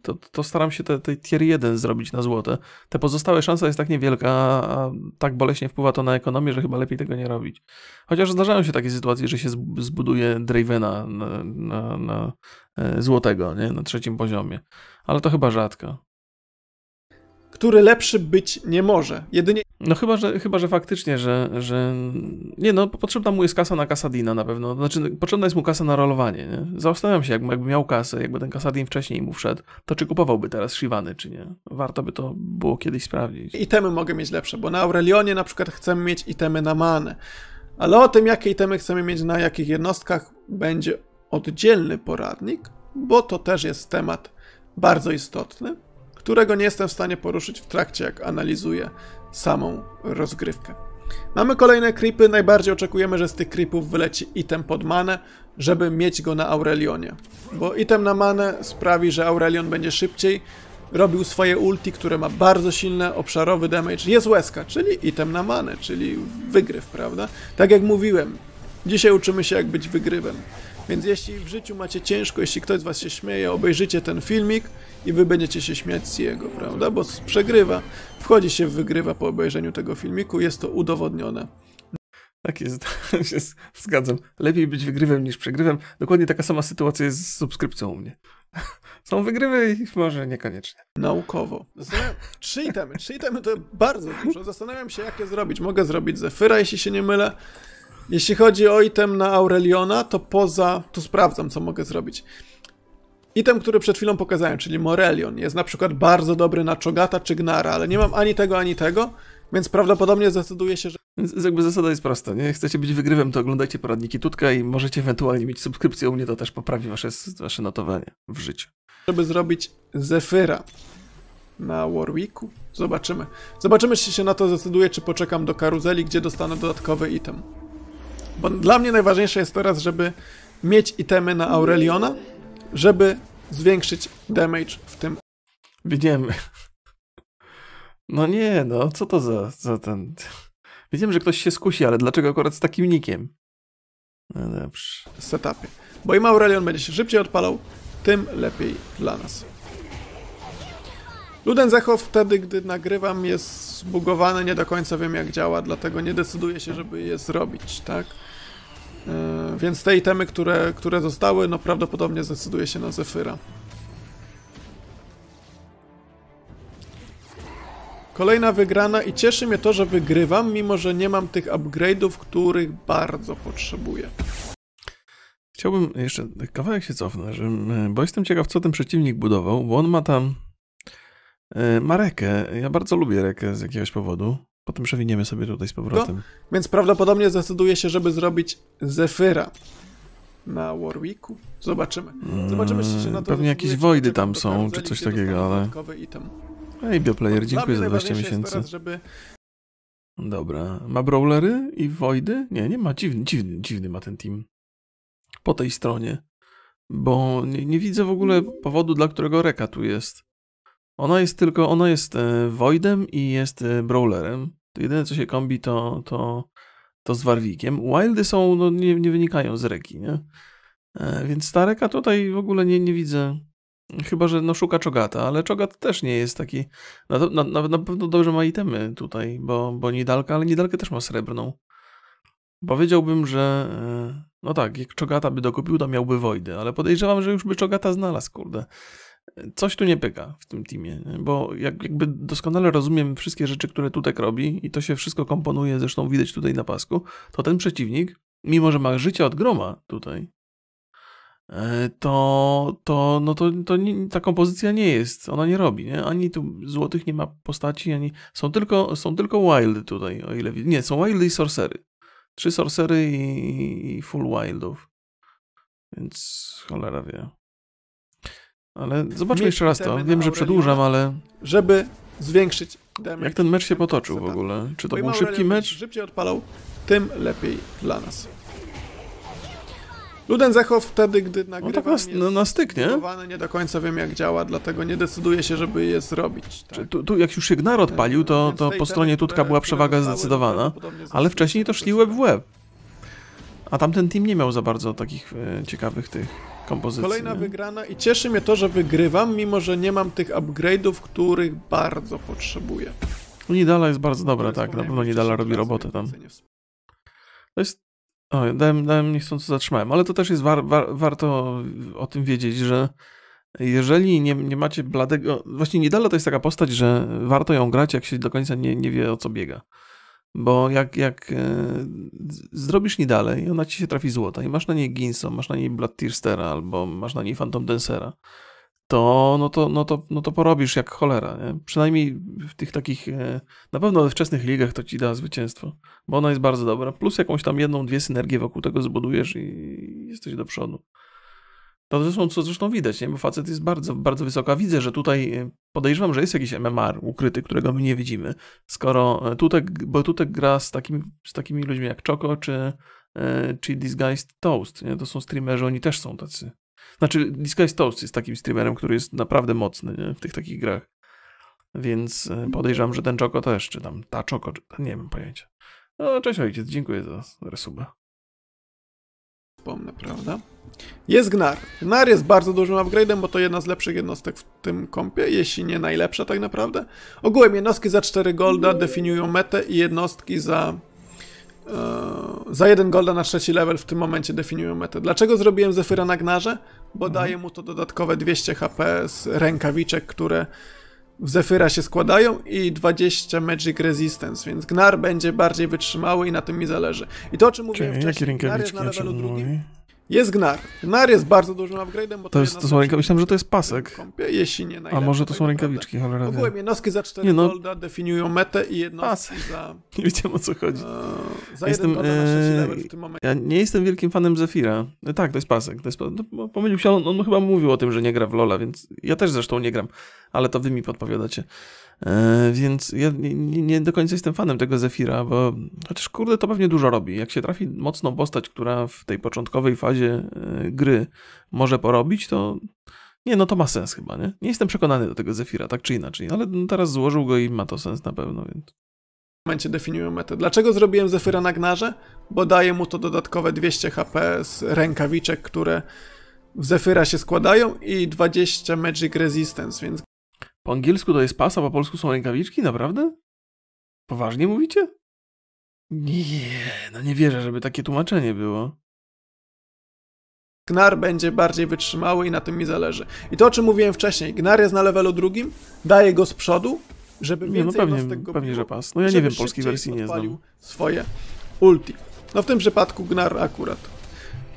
to, to staram się te, te, tier 1 zrobić na złote. Te pozostałe szansa jest tak niewielka, a tak boleśnie wpływa to na ekonomię, że chyba lepiej tego nie robić. Chociaż zdarzają się takie sytuacje, że się zbuduje Dravena na, na, na e, złotego, nie? na trzecim poziomie. Ale to chyba rzadko który lepszy być nie może. Jedynie... No chyba, że, chyba, że faktycznie, że, że... Nie no, potrzebna mu jest kasa na Kasadina na pewno. Znaczy, potrzebna jest mu kasa na rolowanie, nie? Zastanawiam się, jakby, jakby miał kasę, jakby ten Kasadin wcześniej mu wszedł, to czy kupowałby teraz Shivany, czy nie? Warto by to było kiedyś sprawdzić. Itemy mogę mieć lepsze, bo na Aurelionie na przykład chcemy mieć itemy na manę. Ale o tym, jakie itemy chcemy mieć na jakich jednostkach, będzie oddzielny poradnik, bo to też jest temat bardzo istotny którego nie jestem w stanie poruszyć w trakcie, jak analizuję samą rozgrywkę. Mamy kolejne creepy, najbardziej oczekujemy, że z tych creepów wyleci item pod manę, żeby mieć go na Aurelionie. Bo item na manę sprawi, że Aurelion będzie szybciej robił swoje ulti, które ma bardzo silne obszarowy damage. Jest łezka, czyli item na manę, czyli wygryw, prawda? Tak jak mówiłem, dzisiaj uczymy się jak być wygrywem. Więc jeśli w życiu macie ciężko, jeśli ktoś z was się śmieje, obejrzycie ten filmik i wy będziecie się śmiać z jego, prawda? Bo przegrywa, wchodzi się w wygrywa po obejrzeniu tego filmiku, jest to udowodnione. Tak jest, się zgadzam. Lepiej być wygrywem niż przegrywem. Dokładnie taka sama sytuacja jest z subskrypcją u mnie. Są wygrywy i może niekoniecznie. Naukowo. Zastanawiam, trzy itemy, trzy itemy to bardzo dużo. Zastanawiam się, jakie zrobić. Mogę zrobić Zefyra, jeśli się nie mylę. Jeśli chodzi o item na Aureliona, to poza... Tu sprawdzam, co mogę zrobić. Item, który przed chwilą pokazałem, czyli Morelion, jest na przykład bardzo dobry na Czogata czy Gnara, ale nie mam ani tego, ani tego, więc prawdopodobnie zdecyduje się, że... Więc jakby zasada jest prosta, nie? Chcecie być wygrywem, to oglądajcie poradniki Tutka i możecie ewentualnie mieć subskrypcję u mnie, to też poprawi wasze, wasze notowanie w życiu. Żeby zrobić Zefyra na Warwicku? Zobaczymy. Zobaczymy, czy się na to zdecyduje, czy poczekam do karuzeli, gdzie dostanę dodatkowy item. Bo dla mnie najważniejsze jest teraz, żeby mieć itemy na Aureliona, żeby zwiększyć damage w tym. Widzimy. No nie, no co to za, za ten... Wiedziałem, że ktoś się skusi, ale dlaczego akurat z takim nikiem? No dobrze. Setupie. Bo im Aurelion będzie się szybciej odpalał, tym lepiej dla nas. Zechow wtedy, gdy nagrywam, jest zbugowany, nie do końca wiem jak działa, dlatego nie decyduję się, żeby je zrobić, tak? E, więc te itemy, które, które zostały, no prawdopodobnie zdecyduje się na Zefyra. Kolejna wygrana i cieszy mnie to, że wygrywam, mimo że nie mam tych upgrade'ów, których bardzo potrzebuję. Chciałbym jeszcze kawałek się cofnąć, e, bo jestem ciekaw, co ten przeciwnik budował, bo on ma tam E, ma rekę. Ja bardzo lubię rekę z jakiegoś powodu. Potem przewiniemy sobie tutaj z powrotem. No, więc prawdopodobnie zdecyduje się, żeby zrobić Zefyra na Warwicku. Zobaczymy. Zobaczymy, czy się na mm, to Pewnie jakieś wojdy tam są, czy coś takiego, ale... Ej, Bioplayer, dziękuję za 20 miesięcy. Teraz, żeby... Dobra. Ma brawlery i wojdy? Nie, nie ma. Dziwny, dziwny, dziwny ma ten team. Po tej stronie. Bo nie, nie widzę w ogóle powodu, dla którego reka tu jest. Ona jest tylko, ona jest e, Voidem i jest e, Brawlerem. To jedyne co się kombi to, to, to z Warwickiem. Wildy są, no nie, nie wynikają z reki, nie? E, więc ta reka tutaj w ogóle nie, nie widzę. Chyba, że no szuka Czogata, ale Czogat też nie jest taki... Na, na, na, na pewno dobrze ma itemy tutaj, bo, bo Nidalka, ale Nidalkę też ma srebrną. Powiedziałbym, że... No tak, jak Czogata by dokupił, to miałby Wojdy, ale podejrzewam, że już by Czogata znalazł, kurde coś tu nie pyka w tym teamie, bo jakby doskonale rozumiem wszystkie rzeczy, które Tutek robi i to się wszystko komponuje, zresztą widać tutaj na pasku, to ten przeciwnik, mimo że ma życie od groma tutaj, e, to, to, no to, to nie, ta kompozycja nie jest, ona nie robi, nie? ani tu złotych nie ma postaci, ani są tylko, są tylko wildy tutaj, o ile nie, są wildy i sorcery. Trzy sorcery i, i full wildów. Więc cholera wie. Ale zobaczmy jeszcze raz to. Wiem, że przedłużam, ale... Żeby zwiększyć damage. Jak ten mecz się potoczył w ogóle? Czy to był szybki mecz? Szybciej odpalał, tym lepiej dla nas. Luden Ludenzechow wtedy, gdy nagrywam, no tak na, no, na styk, nie? nie do końca wiem jak działa, dlatego nie decyduję się, żeby je zrobić. Tak? Tu, tu, jak już się Gnar odpalił, to, to po stronie Tutka była przewaga zdecydowana, ale wcześniej to szli łeb w łeb. A tamten team nie miał za bardzo takich e, ciekawych tych kompozycji. Kolejna nie? wygrana i cieszy mnie to, że wygrywam, mimo że nie mam tych upgrade'ów, których bardzo potrzebuję. Nidala jest bardzo dobra, tak, na pewno Nidala robi robotę tam. To jest... O, dałem, dałem niechcący zatrzymałem, ale to też jest war, war, warto o tym wiedzieć, że jeżeli nie, nie macie bladego... Właśnie Nidala to jest taka postać, że warto ją grać, jak się do końca nie, nie wie o co biega. Bo jak, jak e, zrobisz nie dalej, ona ci się trafi złota i masz na niej Ginso, masz na niej Bloodthirstera albo masz na niej Phantom Dancera, to, no to, no to, no to porobisz jak cholera. Nie? Przynajmniej w tych takich, e, na pewno we wczesnych ligach to ci da zwycięstwo, bo ona jest bardzo dobra. Plus jakąś tam jedną, dwie synergie wokół tego zbudujesz i jesteś do przodu. To zresztą, co zresztą widać, nie? bo facet jest bardzo, bardzo wysoka. Widzę, że tutaj y, podejrzewam, że jest jakiś MMR ukryty, którego my nie widzimy. Skoro y, Tutek, bo Tutek gra z, takimi z takimi ludźmi jak Choco czy, y, czy Disguised Toast. Nie? To są streamerzy, oni też są tacy. Znaczy, Disguised Toast jest takim streamerem, który jest naprawdę mocny nie? w tych takich grach. Więc podejrzewam, że ten Choco też, czy tam ta Choco, czy, nie mam pojęcia. No, cześć ojciec, dziękuję za resubę. Wspomnę, prawda? Jest Gnar. Gnar jest bardzo dużym upgrade'em, bo to jedna z lepszych jednostek w tym kompie, jeśli nie najlepsza tak naprawdę. Ogółem jednostki za 4 golda definiują metę i jednostki za... E, za 1 golda na trzeci level w tym momencie definiują metę. Dlaczego zrobiłem Zephyra na Gnarze? Bo mhm. daje mu to dodatkowe 200 HP z rękawiczek, które w Zephyra się składają i 20 Magic Resistance, więc Gnar będzie bardziej wytrzymały i na tym mi zależy. I to o czym mówiłem Czyli, wcześniej, Gnar jest na levelu drugim. Mówi? Jest Gnar. Gnar jest bardzo dużym upgrade'em, bo to, jest, to są rękawiczki. Myślałem, że to jest pasek. jeśli nie A może to są rękawiczki, cholera wie. Ogółem jednostki za 4 no. golda definiują metę i jednostki pasek. za... Nie wiedziałem o co chodzi. E, za jestem, jeden golda na e, w tym momencie. Ja nie jestem wielkim fanem Zefira. E, tak, to jest pasek. To jest, no, pomylił się, on, on chyba mówił o tym, że nie gra w Lola, więc ja też zresztą nie gram. Ale to wy mi podpowiadacie. E, więc ja nie do końca jestem fanem tego Zefira, bo chociaż kurde to pewnie dużo robi. Jak się trafi mocną postać, która w tej początkowej fazie e, gry może porobić, to nie, no to ma sens chyba, nie? Nie jestem przekonany do tego Zefira, tak czy inaczej, ale no teraz złożył go i ma to sens na pewno, więc... W momencie definiują metę. Dlaczego zrobiłem Zefira na gnarze? Bo daje mu to dodatkowe 200 HP z rękawiczek, które w Zefira się składają i 20 Magic Resistance, więc po angielsku to jest pas, a po polsku są rękawiczki? Naprawdę? Poważnie mówicie? Nie, no nie wierzę, żeby takie tłumaczenie było. Gnar będzie bardziej wytrzymały i na tym mi zależy. I to, o czym mówiłem wcześniej, Gnar jest na levelu drugim, daje go z przodu, żeby nie, no więcej no pewnie, go pewnie, że pas. No ja nie wiem, polskiej wersji nie znam. swoje ulti. No w tym przypadku Gnar akurat.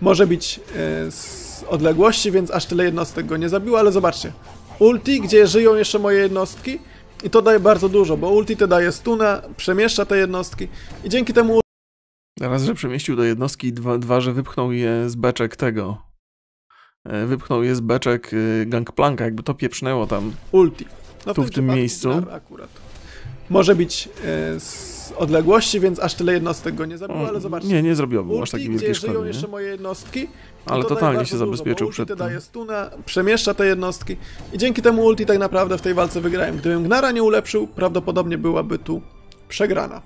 Może być e, z odległości, więc aż tyle jednostek go nie zabiło, ale zobaczcie ulti, gdzie żyją jeszcze moje jednostki. I to daje bardzo dużo, bo ulti te daje stuna, przemieszcza te jednostki i dzięki temu... Raz, że przemieścił do jednostki, dwa, dwa że wypchnął je z beczek tego. E, wypchnął je z beczek y, gangplanka, jakby to pieprznęło tam. Ulti. No tu w tym, w tym miejscu. Akurat może być e, z odległości, więc aż tyle jednostek go nie zabiło, ale zobaczcie. Nie, nie zrobiłoby aż tak wielkiej szkody. żyją jeszcze moje jednostki, no ale to totalnie się zabezpieczył dużo, przed tym. daje stuna, przemieszcza te jednostki i dzięki temu ulti tak naprawdę w tej walce wygrałem. Gdybym Gnara nie ulepszył, prawdopodobnie byłaby tu przegrana.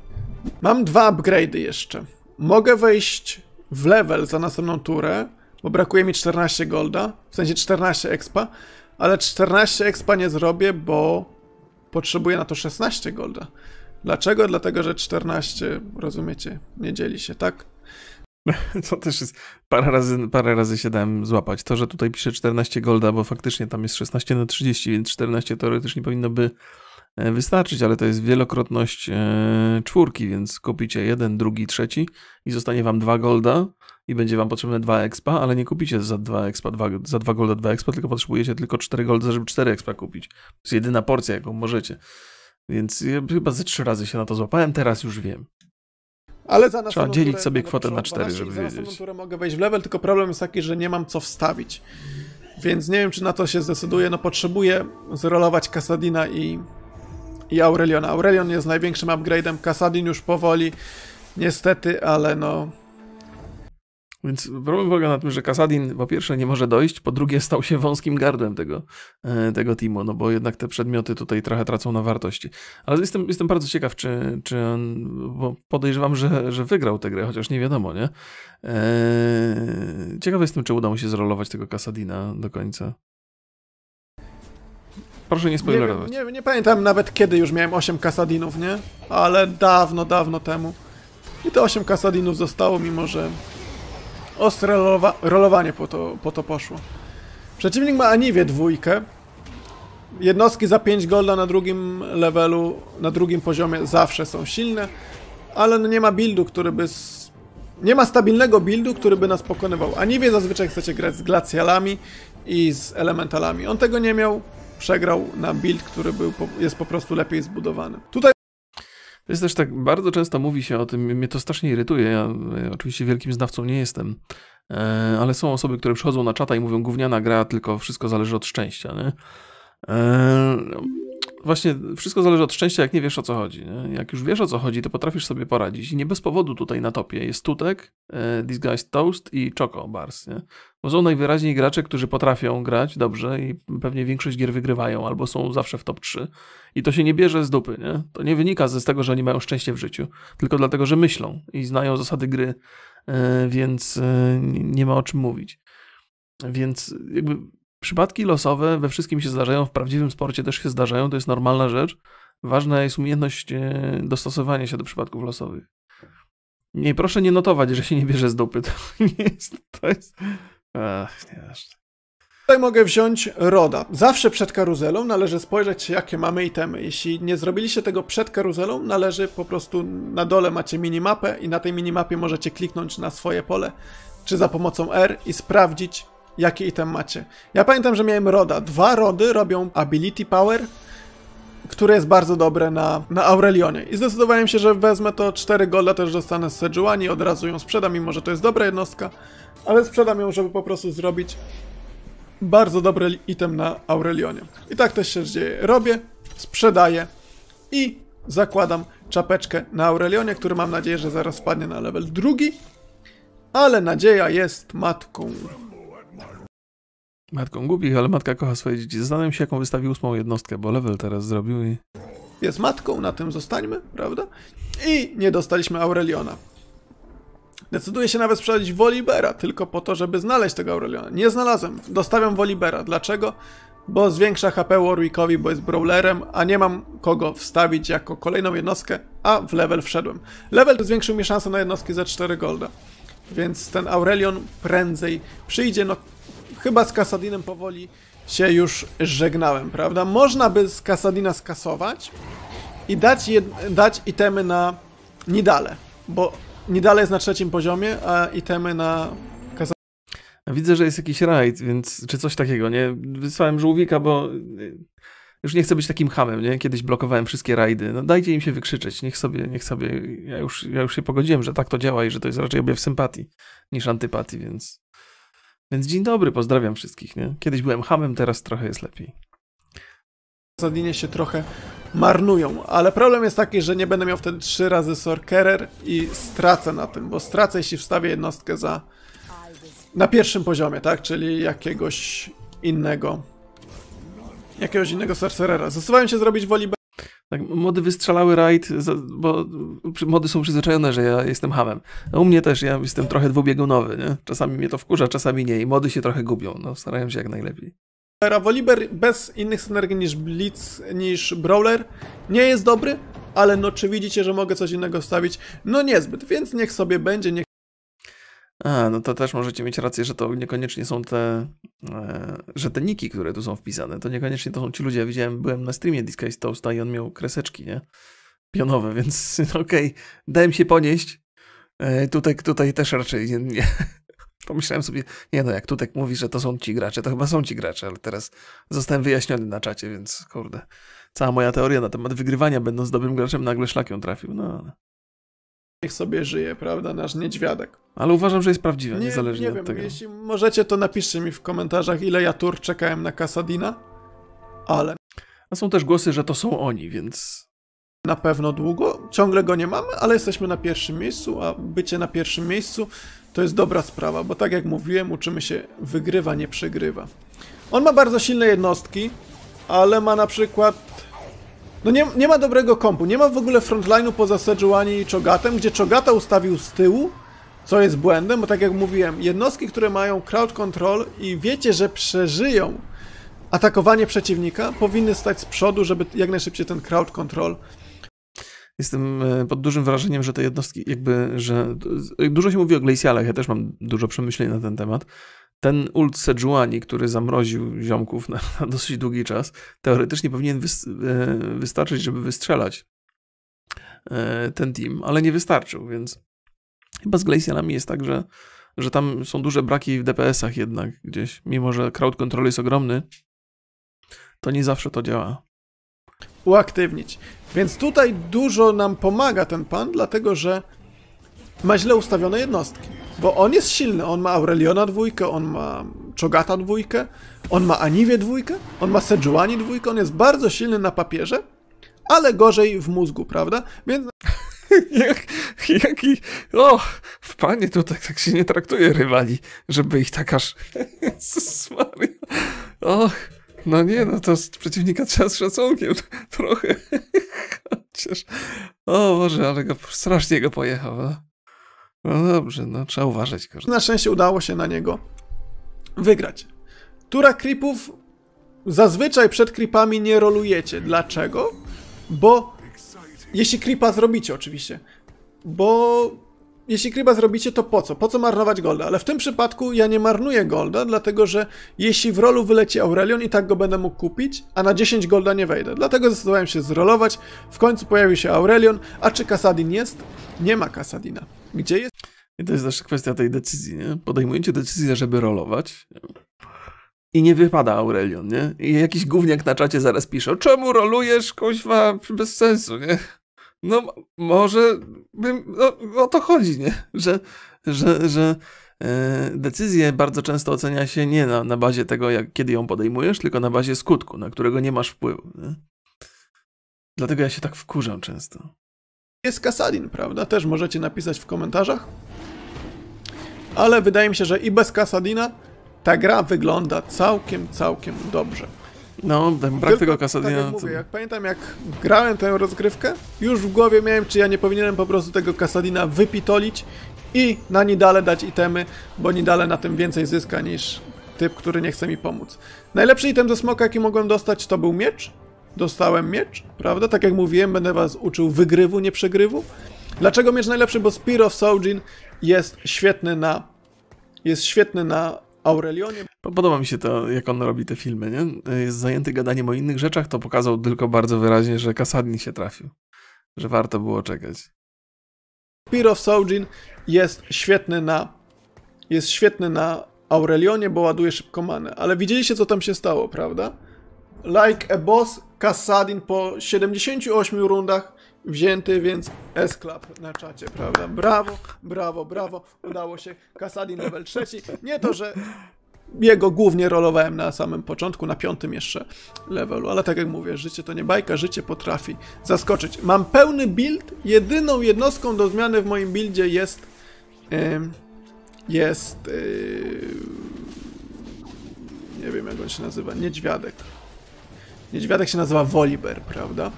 Mam dwa upgrade'y jeszcze. Mogę wejść w level za następną turę, bo brakuje mi 14 golda, w sensie 14 expa, ale 14 expa nie zrobię, bo potrzebuje na to 16 golda. Dlaczego? Dlatego, że 14, rozumiecie, nie dzieli się, tak? To też jest. Parę razy, parę razy się dałem złapać. To, że tutaj pisze 14 golda, bo faktycznie tam jest 16 na 30, więc 14 teoretycznie powinno by e, wystarczyć, ale to jest wielokrotność e, czwórki, więc kupicie jeden, drugi, trzeci i zostanie wam dwa golda i będzie wam potrzebne 2 expa, ale nie kupicie za 2 expa, 2, za 2 golda 2 expa, tylko potrzebujecie tylko 4 golda, żeby 4 expa kupić. To jest jedyna porcja, jaką możecie. Więc ja chyba ze 3 razy się na to złapałem, teraz już wiem. Ale za Trzeba dzielić sobie kwotę na 4, żeby za wiedzieć. Za następną mogę wejść w level, tylko problem jest taki, że nie mam co wstawić. Więc nie wiem, czy na to się zdecyduję. No potrzebuję zrolować Kasadina i, i Aureliona. Aurelion jest największym upgrade'em, Kasadin już powoli, niestety, ale no więc problem polega na tym, że Kasadin po pierwsze nie może dojść, po drugie stał się wąskim gardłem tego, e, tego teamu, no bo jednak te przedmioty tutaj trochę tracą na wartości. Ale jestem, jestem bardzo ciekaw, czy, czy on, bo podejrzewam, że, że wygrał tę grę, chociaż nie wiadomo, nie? Eee, ciekaw jestem, czy uda mu się zrolować tego Kasadina do końca. Proszę nie spoilerować. Nie, nie, nie pamiętam nawet kiedy już miałem 8 Kasadinów, nie? Ale dawno, dawno temu. I te 8 Kasadinów zostało, mimo że Ostre rolowanie po to, po to poszło. Przeciwnik ma Aniwie dwójkę. Jednostki za 5 golda na drugim levelu, na drugim poziomie zawsze są silne, ale no nie ma buildu, który by... Nie ma stabilnego buildu, który by nas pokonywał. Aniwie zazwyczaj chcecie grać z glacjalami i z elementalami. On tego nie miał, przegrał na build, który był, jest po prostu lepiej zbudowany. Tutaj to jest też tak, bardzo często mówi się o tym, mnie to strasznie irytuje, ja oczywiście wielkim znawcą nie jestem, e, ale są osoby, które przychodzą na czata i mówią, gówniana gra, tylko wszystko zależy od szczęścia, nie? E, właśnie wszystko zależy od szczęścia, jak nie wiesz o co chodzi. Nie? Jak już wiesz o co chodzi, to potrafisz sobie poradzić. I nie bez powodu tutaj na topie jest Tutek, e, Disguised Toast i Choco Bars. Nie? Bo są najwyraźniej gracze, którzy potrafią grać dobrze i pewnie większość gier wygrywają albo są zawsze w top 3. I to się nie bierze z dupy. Nie? To nie wynika z tego, że oni mają szczęście w życiu, tylko dlatego, że myślą i znają zasady gry, e, więc e, nie ma o czym mówić. Więc jakby Przypadki losowe we wszystkim się zdarzają, w prawdziwym sporcie też się zdarzają, to jest normalna rzecz. Ważna jest umiejętność e, dostosowania się do przypadków losowych. Nie, proszę nie notować, że się nie bierze z dupy. To nie jest. To jest... Ach, nie tak. Tutaj mogę wziąć RODA. Zawsze przed karuzelą należy spojrzeć, jakie mamy itemy. Jeśli nie zrobiliście tego przed karuzelą, należy po prostu na dole macie minimapę i na tej minimapie możecie kliknąć na swoje pole, czy za pomocą R i sprawdzić, jaki item macie. Ja pamiętam, że miałem roda. Dwa rody robią ability power, które jest bardzo dobre na, na Aurelionie. I zdecydowałem się, że wezmę to 4 golda, też dostanę z Sejuani, od razu ją sprzedam, mimo że to jest dobra jednostka, ale sprzedam ją, żeby po prostu zrobić bardzo dobry item na Aurelionie. I tak też się dzieje. Robię, sprzedaję i zakładam czapeczkę na Aurelionie, który mam nadzieję, że zaraz spadnie na level drugi, ale nadzieja jest matką matką głupich, ale matka kocha swoje dzieci. Zastanawiam się, jaką wystawił ósmą jednostkę, bo level teraz zrobił i... Jest matką, na tym zostańmy, prawda? I nie dostaliśmy Aureliona. Decyduję się nawet sprzedać Wolibera, tylko po to, żeby znaleźć tego Aureliona. Nie znalazłem. Dostawiam Wolibera. Dlaczego? Bo zwiększa HP Warwickowi, bo jest brawlerem, a nie mam kogo wstawić jako kolejną jednostkę, a w level wszedłem. Level zwiększył mi szansę na jednostki za 4 golda. Więc ten Aurelion prędzej przyjdzie, no Chyba z Kasadinem powoli się już żegnałem, prawda? Można by z Kasadina skasować i dać, jed, dać itemy na Nidale, bo Nidale jest na trzecim poziomie, a itemy na Kasadina... Widzę, że jest jakiś rajd, więc czy coś takiego, nie? Wysłałem żółwika, bo y, już nie chcę być takim hamem, nie? Kiedyś blokowałem wszystkie rajdy. No dajcie im się wykrzyczeć, niech sobie, niech sobie. Ja już, ja już się pogodziłem, że tak to działa i że to jest raczej objaw sympatii niż antypatii, więc więc dzień dobry, pozdrawiam wszystkich, nie? Kiedyś byłem hamem, teraz trochę jest lepiej. Uzasadnienie się trochę marnują, ale problem jest taki, że nie będę miał wtedy trzy razy Sorcerer i stracę na tym, bo stracę, jeśli wstawię jednostkę za... na pierwszym poziomie, tak? Czyli jakiegoś innego... jakiegoś innego Sorcerera. Zasuwałem się zrobić Woli tak, mody wystrzelały rajd, bo mody są przyzwyczajone, że ja jestem hamem. u mnie też, ja jestem trochę dwubiegunowy, nie? Czasami mnie to wkurza, czasami nie i mody się trochę gubią, no starają się jak najlepiej. Rawoliber bez innych synergii niż Blitz, niż Brawler nie jest dobry, ale no czy widzicie, że mogę coś innego stawić? No niezbyt, więc niech sobie będzie, niech a, no to też możecie mieć rację, że to niekoniecznie są te, e, że te niki, które tu są wpisane, to niekoniecznie to są ci ludzie. Ja widziałem, byłem na streamie Disguise Toasta i on miał kreseczki, nie? Pionowe, więc okej, okay, dałem się ponieść. E, tutaj, tutaj też raczej nie, nie. Pomyślałem sobie, nie no, jak Tutek mówi, że to są ci gracze, to chyba są ci gracze, ale teraz zostałem wyjaśniony na czacie, więc kurde. Cała moja teoria na temat wygrywania, będąc dobrym graczem, nagle szlakiem trafił. No ale niech sobie żyje, prawda, nasz niedźwiadek. Ale uważam, że jest prawdziwe, nie, niezależnie nie wiem, od tego. Jeśli możecie, to napiszcie mi w komentarzach, ile ja tur czekałem na Kasadina, ale... A są też głosy, że to są oni, więc... Na pewno długo, ciągle go nie mamy, ale jesteśmy na pierwszym miejscu, a bycie na pierwszym miejscu to jest dobra sprawa, bo tak jak mówiłem, uczymy się wygrywa, nie przegrywa. On ma bardzo silne jednostki, ale ma na przykład no nie, nie ma dobrego kompu, nie ma w ogóle frontline'u poza Sejuani i Czogatem, gdzie Czogata ustawił z tyłu, co jest błędem, bo tak jak mówiłem, jednostki, które mają crowd control i wiecie, że przeżyją atakowanie przeciwnika, powinny stać z przodu, żeby jak najszybciej ten crowd control jestem e, pod dużym wrażeniem, że te jednostki, jakby, że dużo się mówi o glacialach, ja też mam dużo przemyśleń na ten temat, ten ult Sejuani, który zamroził ziomków na, na dosyć długi czas, teoretycznie powinien e, wystarczyć, żeby wystrzelać e, ten team, ale nie wystarczył, więc chyba z Glacialami jest tak, że, że tam są duże braki w DPS-ach jednak gdzieś. Mimo, że crowd control jest ogromny, to nie zawsze to działa. Uaktywnić. Więc tutaj dużo nam pomaga ten pan, dlatego że ma źle ustawione jednostki. Bo on jest silny, on ma Aureliona dwójkę, on ma Czogata dwójkę, on ma Aniwie dwójkę, on ma Sejuani dwójkę, on jest bardzo silny na papierze, ale gorzej w mózgu, prawda? Więc... Jak, jaki. O, w panie tutaj tak, się nie traktuje rywali, żeby ich tak aż. Och, no nie, no to z przeciwnika trzeba z szacunkiem trochę. Chociaż. O Boże, ale go strasznie go pojechał. No. No dobrze, no trzeba uważać. Każdy. Na szczęście udało się na niego wygrać. Tura creepów zazwyczaj przed creepami nie rolujecie. Dlaczego? Bo jeśli creepa zrobicie oczywiście, bo jeśli creepa zrobicie, to po co? Po co marnować golda? Ale w tym przypadku ja nie marnuję golda, dlatego że jeśli w rolu wyleci Aurelion i tak go będę mógł kupić, a na 10 golda nie wejdę. Dlatego zdecydowałem się zrolować, w końcu pojawił się Aurelion, a czy Kasadin jest? Nie ma Kasadina. Gdzie jest? I to jest też kwestia tej decyzji, nie? Podejmujecie decyzję, żeby rolować. I nie wypada Aurelion, nie? I jakiś gówniak na czacie zaraz pisze, czemu rolujesz, kuźwa, bez sensu, nie? No, może bym, no, o to chodzi, nie? Że, że, że yy, e, decyzję bardzo często ocenia się nie na, na bazie tego, jak, kiedy ją podejmujesz, tylko na bazie skutku, na którego nie masz wpływu, nie? Dlatego ja się tak wkurzam często jest Kasadin, prawda? Też możecie napisać w komentarzach. Ale wydaje mi się, że i bez Kasadina ta gra wygląda całkiem, całkiem dobrze. No, ten brak Tylko, tego Kasadina... Tak jak, no mówię, jak pamiętam, jak grałem tę rozgrywkę, już w głowie miałem, czy ja nie powinienem po prostu tego Kasadina wypitolić i na Nidale dać itemy, bo Nidale na tym więcej zyska niż typ, który nie chce mi pomóc. Najlepszy item ze smoka, jaki mogłem dostać, to był miecz, dostałem miecz, prawda? Tak jak mówiłem, będę was uczył wygrywu, nie przegrywu. Dlaczego miecz najlepszy? Bo Spear of Sojin jest świetny na jest świetny na Aurelionie. Podoba mi się to, jak on robi te filmy, nie? Jest zajęty gadaniem o innych rzeczach, to pokazał tylko bardzo wyraźnie, że Kasadni się trafił. Że warto było czekać. Spear of Sojin jest świetny na jest świetny na Aurelionie, bo ładuje szybko manę. Ale widzieliście, co tam się stało, prawda? Like a Boss Kassadin po 78 rundach wzięty, więc s klap na czacie, prawda? Brawo, brawo, brawo, udało się. Kassadin level trzeci. Nie to, że jego głównie rolowałem na samym początku, na piątym jeszcze levelu, ale tak jak mówię, życie to nie bajka, życie potrafi zaskoczyć. Mam pełny build, jedyną jednostką do zmiany w moim buildzie jest jest y, nie wiem jak on się nazywa, niedźwiadek. Niedźwiadek się nazywa Volibear, prawda?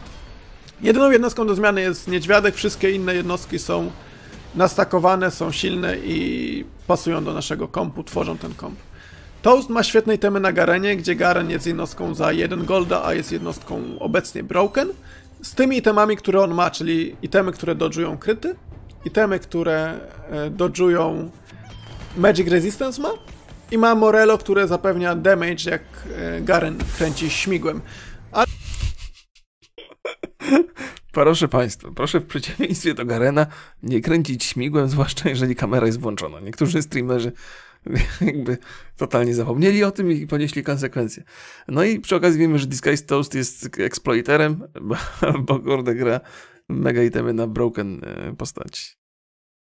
Jedyną jednostką do zmiany jest niedźwiadek, wszystkie inne jednostki są nastakowane, są silne i pasują do naszego kompu, tworzą ten komp. Toast ma świetnej temy na Garenie, gdzie Garen jest jednostką za 1 golda, a jest jednostką obecnie broken. Z tymi itemami, które on ma, czyli itemy, które dodżują kryty, itemy, które e, dodżują Magic Resistance ma i ma Morello, które zapewnia damage, jak e, Garen kręci śmigłem. A... Proszę Państwa, proszę w przeciwieństwie do Garena nie kręcić śmigłem, zwłaszcza jeżeli kamera jest włączona. Niektórzy streamerzy jakby totalnie zapomnieli o tym i ponieśli konsekwencje. No i przy okazji wiemy, że Disguise Toast jest exploiterem, bo, bo kurde gra mega itemy na broken e, postaci.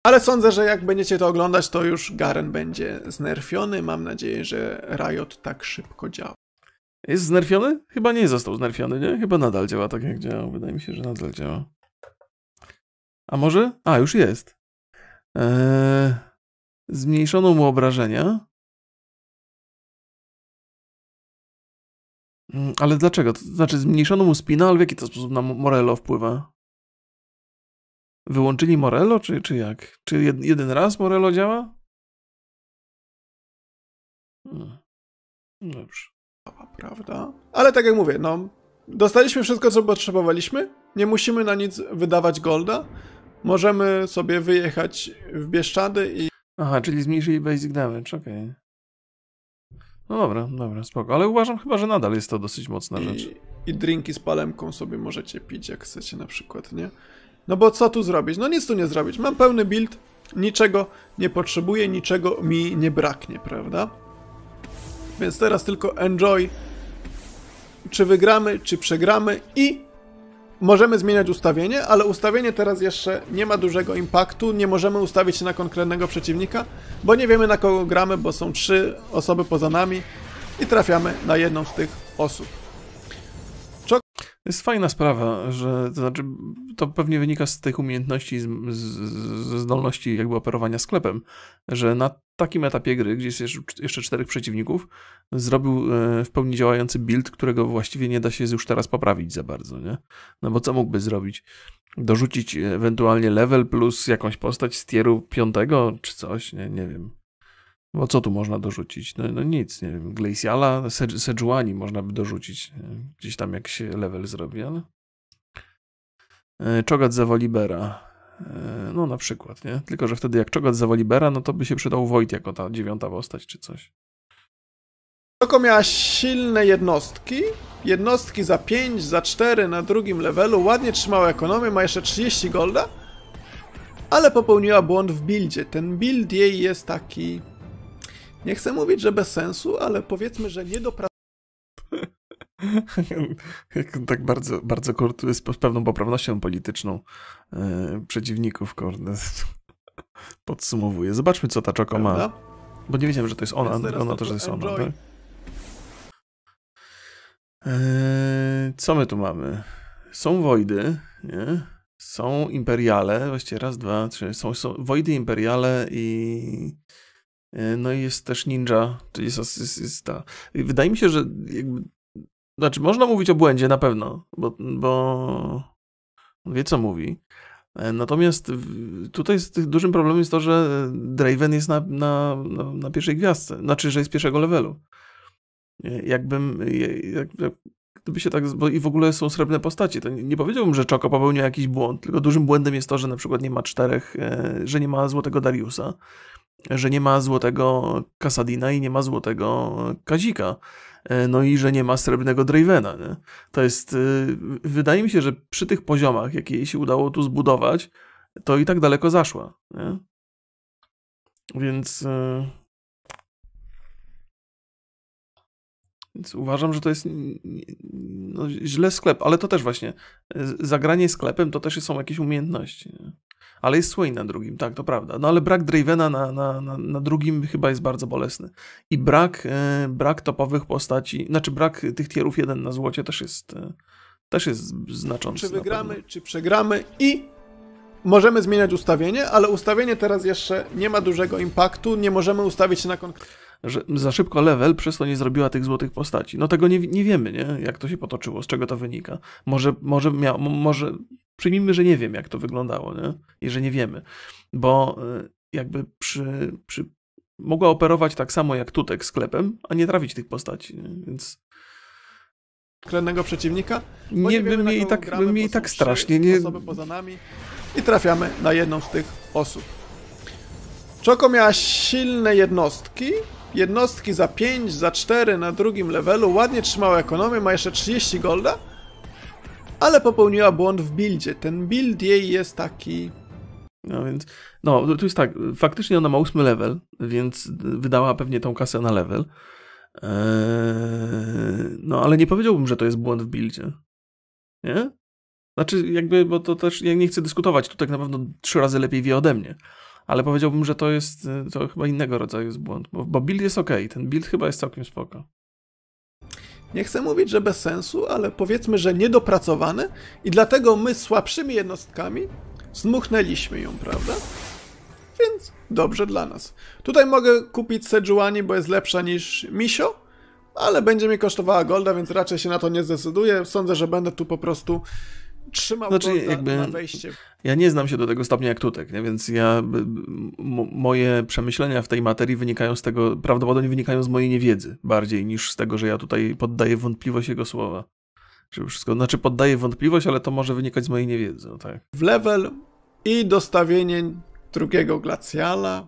Ale sądzę, że jak będziecie to oglądać, to już Garen będzie znerfiony. Mam nadzieję, że Riot tak szybko działa. Jest znerfiony? Chyba nie został znerfiony, nie? Chyba nadal działa tak jak działał. Wydaje mi się, że nadal działa. A może? A, już jest. Eee, zmniejszono mu obrażenia. Mm, ale dlaczego? To znaczy zmniejszono mu spina, ale w jaki to sposób na Morello wpływa? Wyłączyli Morello, czy, czy jak? Czy jed, jeden raz Morello działa? Hmm. No dobrze. Prawda? Ale tak jak mówię, no, dostaliśmy wszystko, co potrzebowaliśmy. Nie musimy na nic wydawać golda. Możemy sobie wyjechać w Bieszczady i... Aha, czyli zmniejszyli basic damage, okej. Okay. No dobra, dobra, spoko. Ale uważam chyba, że nadal jest to dosyć mocna I, rzecz. I drinki z palemką sobie możecie pić, jak chcecie na przykład, nie? No bo co tu zrobić? No nic tu nie zrobić. Mam pełny build, niczego nie potrzebuję, niczego mi nie braknie, prawda? Więc teraz tylko enjoy. Czy wygramy, czy przegramy i możemy zmieniać ustawienie, ale ustawienie teraz jeszcze nie ma dużego impaktu. Nie możemy ustawić się na konkretnego przeciwnika, bo nie wiemy na kogo gramy, bo są trzy osoby poza nami i trafiamy na jedną z tych osób jest fajna sprawa, że to znaczy to pewnie wynika z tych umiejętności, ze zdolności jakby operowania sklepem, że na takim etapie gry, gdzie jest jeszcze czterech przeciwników, zrobił e, w pełni działający build, którego właściwie nie da się już teraz poprawić za bardzo, nie? No bo co mógłby zrobić? Dorzucić e, ewentualnie level plus jakąś postać z tieru piątego czy coś, nie, nie wiem. Bo no, co tu można dorzucić? No, no nic, nie wiem. Glaciala, Sejuani można by dorzucić. Gdzieś tam jak się level zrobi, ale... E, Czogat zawalibera. E, no na przykład, nie? Tylko, że wtedy jak Czogat zawalibera, no to by się przydał Wojt jako ta dziewiąta postać czy coś. Toko miała silne jednostki. Jednostki za 5, za 4 na drugim levelu. Ładnie trzymała ekonomię, ma jeszcze 30 golda. Ale popełniła błąd w buildzie. Ten build jej jest taki nie chcę mówić, że bez sensu, ale powiedzmy, że nie dopracowałem. tak bardzo, bardzo kurde, z pewną poprawnością polityczną yy, przeciwników, kurde. Podsumowuję. Zobaczmy, co ta Czoko ma. Bo nie wiedziałem, że to jest ona, Więc ona to, że jest ona, tak? E, co my tu mamy? Są Wojdy, nie? Są Imperiale, właściwie raz, dwa, trzy. Są, są Wojdy, Imperiale i E, no i jest też Ninja, to jest asysta. Wydaje mi się, że jakby, znaczy można mówić o błędzie na pewno, bo, bo wie co mówi. E, natomiast tutaj dużym problemem jest to, że Draven jest na, na, na, pierwszej gwiazdce, znaczy, że jest pierwszego levelu. E, jakbym, jak, jak, gdyby się tak, bo i w ogóle są srebrne postacie, to nie, nie powiedziałbym, że Czoko popełnił jakiś błąd, tylko dużym błędem jest to, że na przykład nie ma czterech, że nie ma złotego Dariusa, że nie ma złotego Kasadina i nie ma złotego Kazika. E, no i że nie ma srebrnego Dravena. Nie? To jest, e, wydaje mi się, że przy tych poziomach, jakie się udało tu zbudować, to i tak daleko zaszła. Nie? Więc. E, więc uważam, że to jest no, źle sklep, ale to też właśnie zagranie sklepem to też są jakieś umiejętności. Nie? ale jest Swain na drugim, tak, to prawda. No ale brak Dravena na, na, na, na drugim chyba jest bardzo bolesny. I brak, e, brak topowych postaci, znaczy brak tych tierów jeden na złocie też jest, e, też jest znaczący. Czy wygramy, czy przegramy i możemy zmieniać ustawienie, ale ustawienie teraz jeszcze nie ma dużego impaktu, nie możemy ustawić się na konkretne że za szybko level, przez to nie zrobiła tych złotych postaci. No tego nie, nie wiemy, nie? Jak to się potoczyło, z czego to wynika. Może, może, mia, może przyjmijmy, że nie wiem, jak to wyglądało, nie? I że nie wiemy. Bo y, jakby przy, przy mogła operować tak samo jak Tutek sklepem, a nie trafić tych postaci, nie? więc kolejnego przeciwnika. Nie, nie bym jej tak, bym jej tak strasznie nie. Osoby poza nami i trafiamy na jedną z tych osób. Czoko miała silne jednostki, jednostki za 5, za 4 na drugim levelu, ładnie trzymała ekonomię, ma jeszcze 30 golda, ale popełniła błąd w buildzie. Ten build jej jest taki... No więc, no tu jest tak, faktycznie ona ma 8 level, więc wydała pewnie tą kasę na level. Eee, no ale nie powiedziałbym, że to jest błąd w buildzie. Nie? Znaczy, jakby, bo to też ja nie chcę dyskutować, tu tak na pewno trzy razy lepiej wie ode mnie ale powiedziałbym, że to jest y, to chyba innego rodzaju jest błąd, bo, bo build jest ok, ten build chyba jest całkiem spoko. Nie chcę mówić, że bez sensu, ale powiedzmy, że niedopracowany i dlatego my słabszymi jednostkami zmuchnęliśmy ją, prawda? Więc dobrze dla nas. Tutaj mogę kupić Sejuani, bo jest lepsza niż Misio, ale będzie mi kosztowała golda, więc raczej się na to nie zdecyduję. Sądzę, że będę tu po prostu trzymał znaczy, to na, jakby, na wejście. Ja nie znam się do tego stopnia jak Tutek, nie? więc ja, moje przemyślenia w tej materii wynikają z tego, prawdopodobnie wynikają z mojej niewiedzy bardziej niż z tego, że ja tutaj poddaję wątpliwość jego słowa. Żeby wszystko, znaczy poddaję wątpliwość, ale to może wynikać z mojej niewiedzy, no tak. W level i dostawienie drugiego glacjala.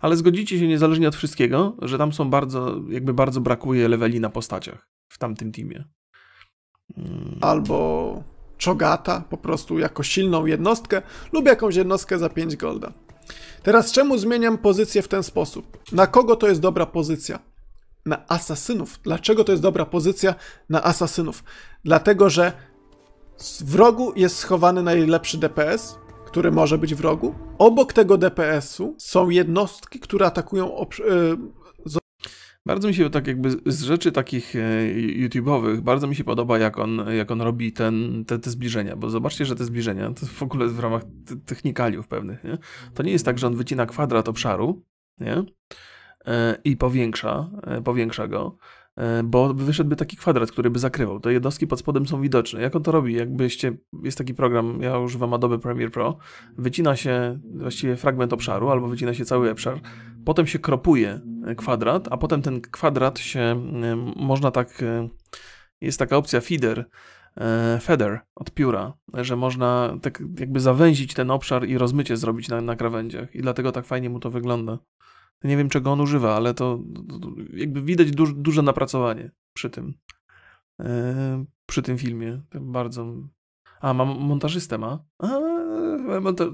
Ale zgodzicie się niezależnie od wszystkiego, że tam są bardzo, jakby bardzo brakuje leveli na postaciach w tamtym teamie. Mm. Albo czogata, po prostu jako silną jednostkę lub jakąś jednostkę za 5 golda. Teraz czemu zmieniam pozycję w ten sposób? Na kogo to jest dobra pozycja? Na asasynów. Dlaczego to jest dobra pozycja na asasynów? Dlatego, że w rogu jest schowany najlepszy DPS, który może być w rogu. Obok tego DPS-u są jednostki, które atakują y, bardzo mi się tak jakby z rzeczy takich e, YouTube'owych, bardzo mi się podoba, jak on, jak on robi ten, te, te zbliżenia, bo zobaczcie, że te zbliżenia to w ogóle w ramach technikaliów pewnych, nie? To nie jest tak, że on wycina kwadrat obszaru, nie? E, I powiększa, e, powiększa go, E, bo wyszedłby taki kwadrat, który by zakrywał. Te jednostki pod spodem są widoczne. Jak on to robi? Jakbyście, jest taki program, ja używam Adobe Premiere Pro, wycina się właściwie fragment obszaru albo wycina się cały obszar, potem się kropuje e, kwadrat, a potem ten kwadrat się, można tak, e, jest taka opcja feeder, feather od pióra, że można tak jakby zawęzić ten obszar i rozmycie zrobić na, na krawędziach i dlatego tak fajnie mu to wygląda. Nie wiem, czego on używa, ale to, to, jakby widać duż, duże napracowanie przy tym. E, przy tym filmie. Bardzo. A, ma montażystę ma? A,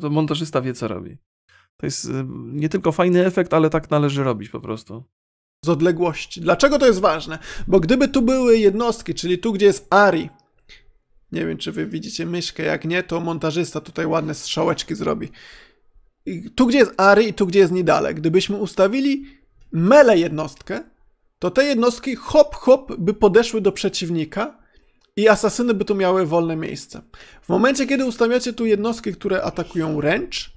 to montażysta wie, co robi. To jest e, nie tylko fajny efekt, ale tak należy robić po prostu z odległości. Dlaczego to jest ważne? Bo gdyby tu były jednostki, czyli tu, gdzie jest Ari, nie wiem, czy wy widzicie myszkę, jak nie, to montażysta tutaj ładne strzałeczki zrobi tu gdzie jest ary i tu gdzie jest nidale, gdybyśmy ustawili mele jednostkę, to te jednostki hop hop by podeszły do przeciwnika i asasyny by tu miały wolne miejsce. W momencie, kiedy ustawiacie tu jednostki, które atakują ręcz,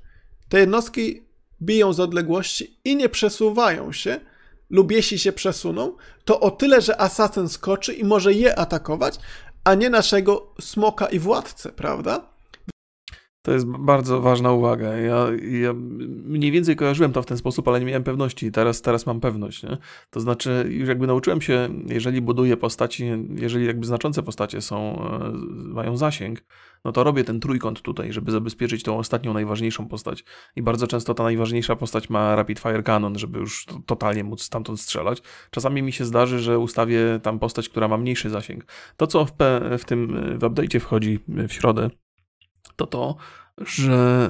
te jednostki biją z odległości i nie przesuwają się, lub jeśli się przesuną, to o tyle, że asasyn skoczy i może je atakować, a nie naszego smoka i władcę, prawda? To jest bardzo ważna uwaga. Ja, ja, mniej więcej kojarzyłem to w ten sposób, ale nie miałem pewności. Teraz, teraz mam pewność. Nie? To znaczy, już jakby nauczyłem się, jeżeli buduję postaci, jeżeli jakby znaczące postacie są, e, mają zasięg, no to robię ten trójkąt tutaj, żeby zabezpieczyć tą ostatnią, najważniejszą postać. I bardzo często ta najważniejsza postać ma rapid fire cannon, żeby już totalnie móc stamtąd strzelać. Czasami mi się zdarzy, że ustawię tam postać, która ma mniejszy zasięg. To, co w, P, w tym w update'cie wchodzi w środę, to to, że,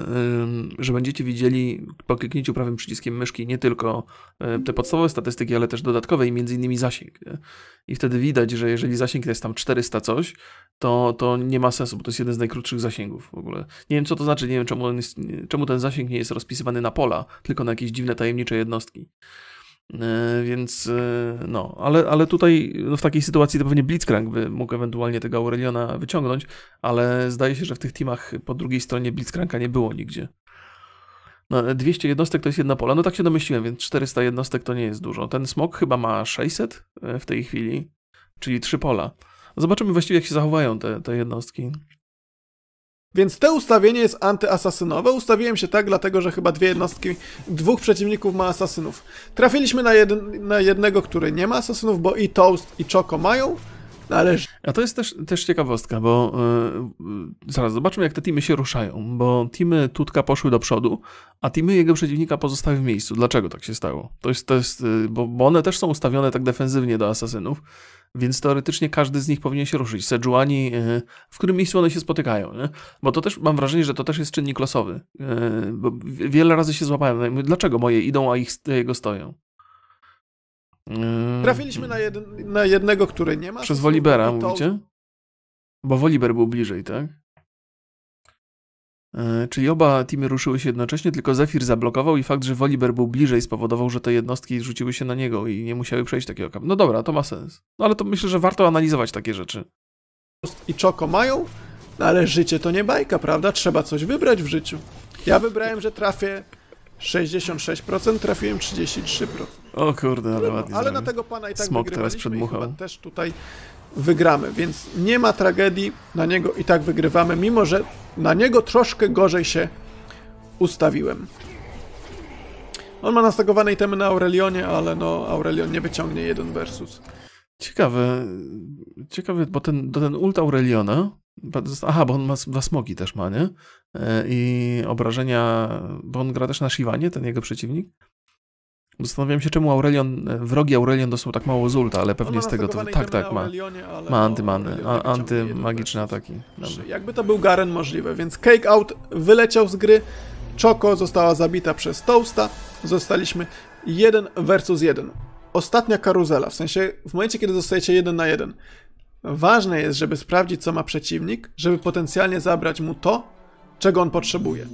że będziecie widzieli po kliknięciu prawym przyciskiem myszki nie tylko te podstawowe statystyki, ale też dodatkowe i między innymi zasięg. I wtedy widać, że jeżeli zasięg to jest tam 400 coś, to, to nie ma sensu, bo to jest jeden z najkrótszych zasięgów w ogóle. Nie wiem co to znaczy, nie wiem czemu, jest, czemu ten zasięg nie jest rozpisywany na pola, tylko na jakieś dziwne tajemnicze jednostki. E, więc e, no, ale, ale tutaj no, w takiej sytuacji to pewnie Blitzcrank by mógł ewentualnie tego Aureliona wyciągnąć, ale zdaje się, że w tych teamach po drugiej stronie Blitzcranka nie było nigdzie. No, 200 e, jednostek to jest jedna pola, no tak się domyśliłem, więc 400 jednostek to nie jest dużo. Ten smok chyba ma 600 w tej chwili, czyli 3 pola. Zobaczymy właściwie jak się zachowają te, te jednostki. Więc te ustawienie jest antyasasynowe. Ustawiłem się tak, dlatego że chyba dwie jednostki, dwóch przeciwników ma asasynów. Trafiliśmy na, na jednego, który nie ma asasynów, bo i Toast i Choco mają należy. A to jest też, też ciekawostka, bo yy, zaraz zobaczmy, jak te teamy się ruszają, bo teamy Tutka poszły do przodu, a teamy jego przeciwnika pozostały w miejscu. Dlaczego tak się stało? To jest, to jest yy, bo, bo one też są ustawione tak defensywnie do asasynów, więc teoretycznie każdy z nich powinien się ruszyć. Sejuani, e, w którym miejscu one się spotykają, nie? bo to też mam wrażenie, że to też jest czynnik losowy. Bo wiele razy się złapałem, dlaczego moje idą, a ich jego stoją. Yy, Trafiliśmy na, jed na jednego, który nie ma. Przez Wolibera to... mówicie? Bo Woliber był bliżej, tak? Yy, czyli oba teamy ruszyły się jednocześnie, tylko Zephyr zablokował i fakt, że Woliber był bliżej spowodował, że te jednostki rzuciły się na niego i nie musiały przejść takiego kampu. No dobra, to ma sens. No ale to myślę, że warto analizować takie rzeczy. I czoko mają, no ale życie to nie bajka, prawda? Trzeba coś wybrać w życiu. Ja wybrałem, że trafię 66%, trafiłem 33%. O kurde, ale no, ładnie Ale na tego pana i tak Smok teraz przedmuchał. też tutaj wygramy, więc nie ma tragedii, na niego i tak wygrywamy, mimo że na niego troszkę gorzej się ustawiłem. On ma nastagowane itemy na Aurelionie, ale no Aurelion nie wyciągnie jeden versus. Ciekawe, ciekawe, bo ten, ten ult Aureliona, aha, bo on ma dwa smogi też ma, nie? E, I obrażenia, bo on gra też na Shivanie, ten jego przeciwnik? Zastanawiam się, czemu Aurelion, e, wrogi Aurelion dostał tak mało zulta, ale pewnie z tego to... Tak, tak, ma. Ma antymany, antymagiczne ataki. Jakby to był Garen możliwe, więc Cake Out wyleciał z gry, Choco została zabita przez Toasta, zostaliśmy 1 versus 1. Ostatnia karuzela, w sensie w momencie, kiedy zostajecie 1 na 1. Ważne jest, żeby sprawdzić, co ma przeciwnik, żeby potencjalnie zabrać mu to, czego on potrzebuje.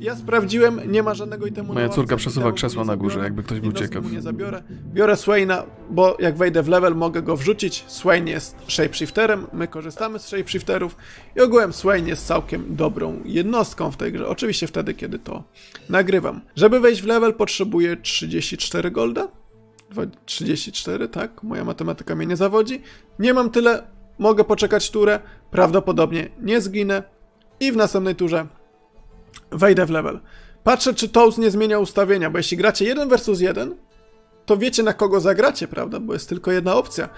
Ja sprawdziłem, nie ma żadnego itemu Moja córka przesuwa krzesła na górze, jakby ktoś był ciekaw. nie zabiorę. Biorę Swaina, bo jak wejdę w level, mogę go wrzucić. Swain jest shapeshifterem, my korzystamy z shapeshifterów i ogółem Swain jest całkiem dobrą jednostką w tej grze. Oczywiście wtedy, kiedy to nagrywam. Żeby wejść w level, potrzebuję 34 golda. 34, tak? Moja matematyka mnie nie zawodzi. Nie mam tyle, mogę poczekać turę, prawdopodobnie nie zginę, i w następnej turze wejdę w level. Patrzę, czy Toast nie zmienia ustawienia, bo jeśli gracie 1 versus 1, to wiecie na kogo zagracie, prawda? Bo jest tylko jedna opcja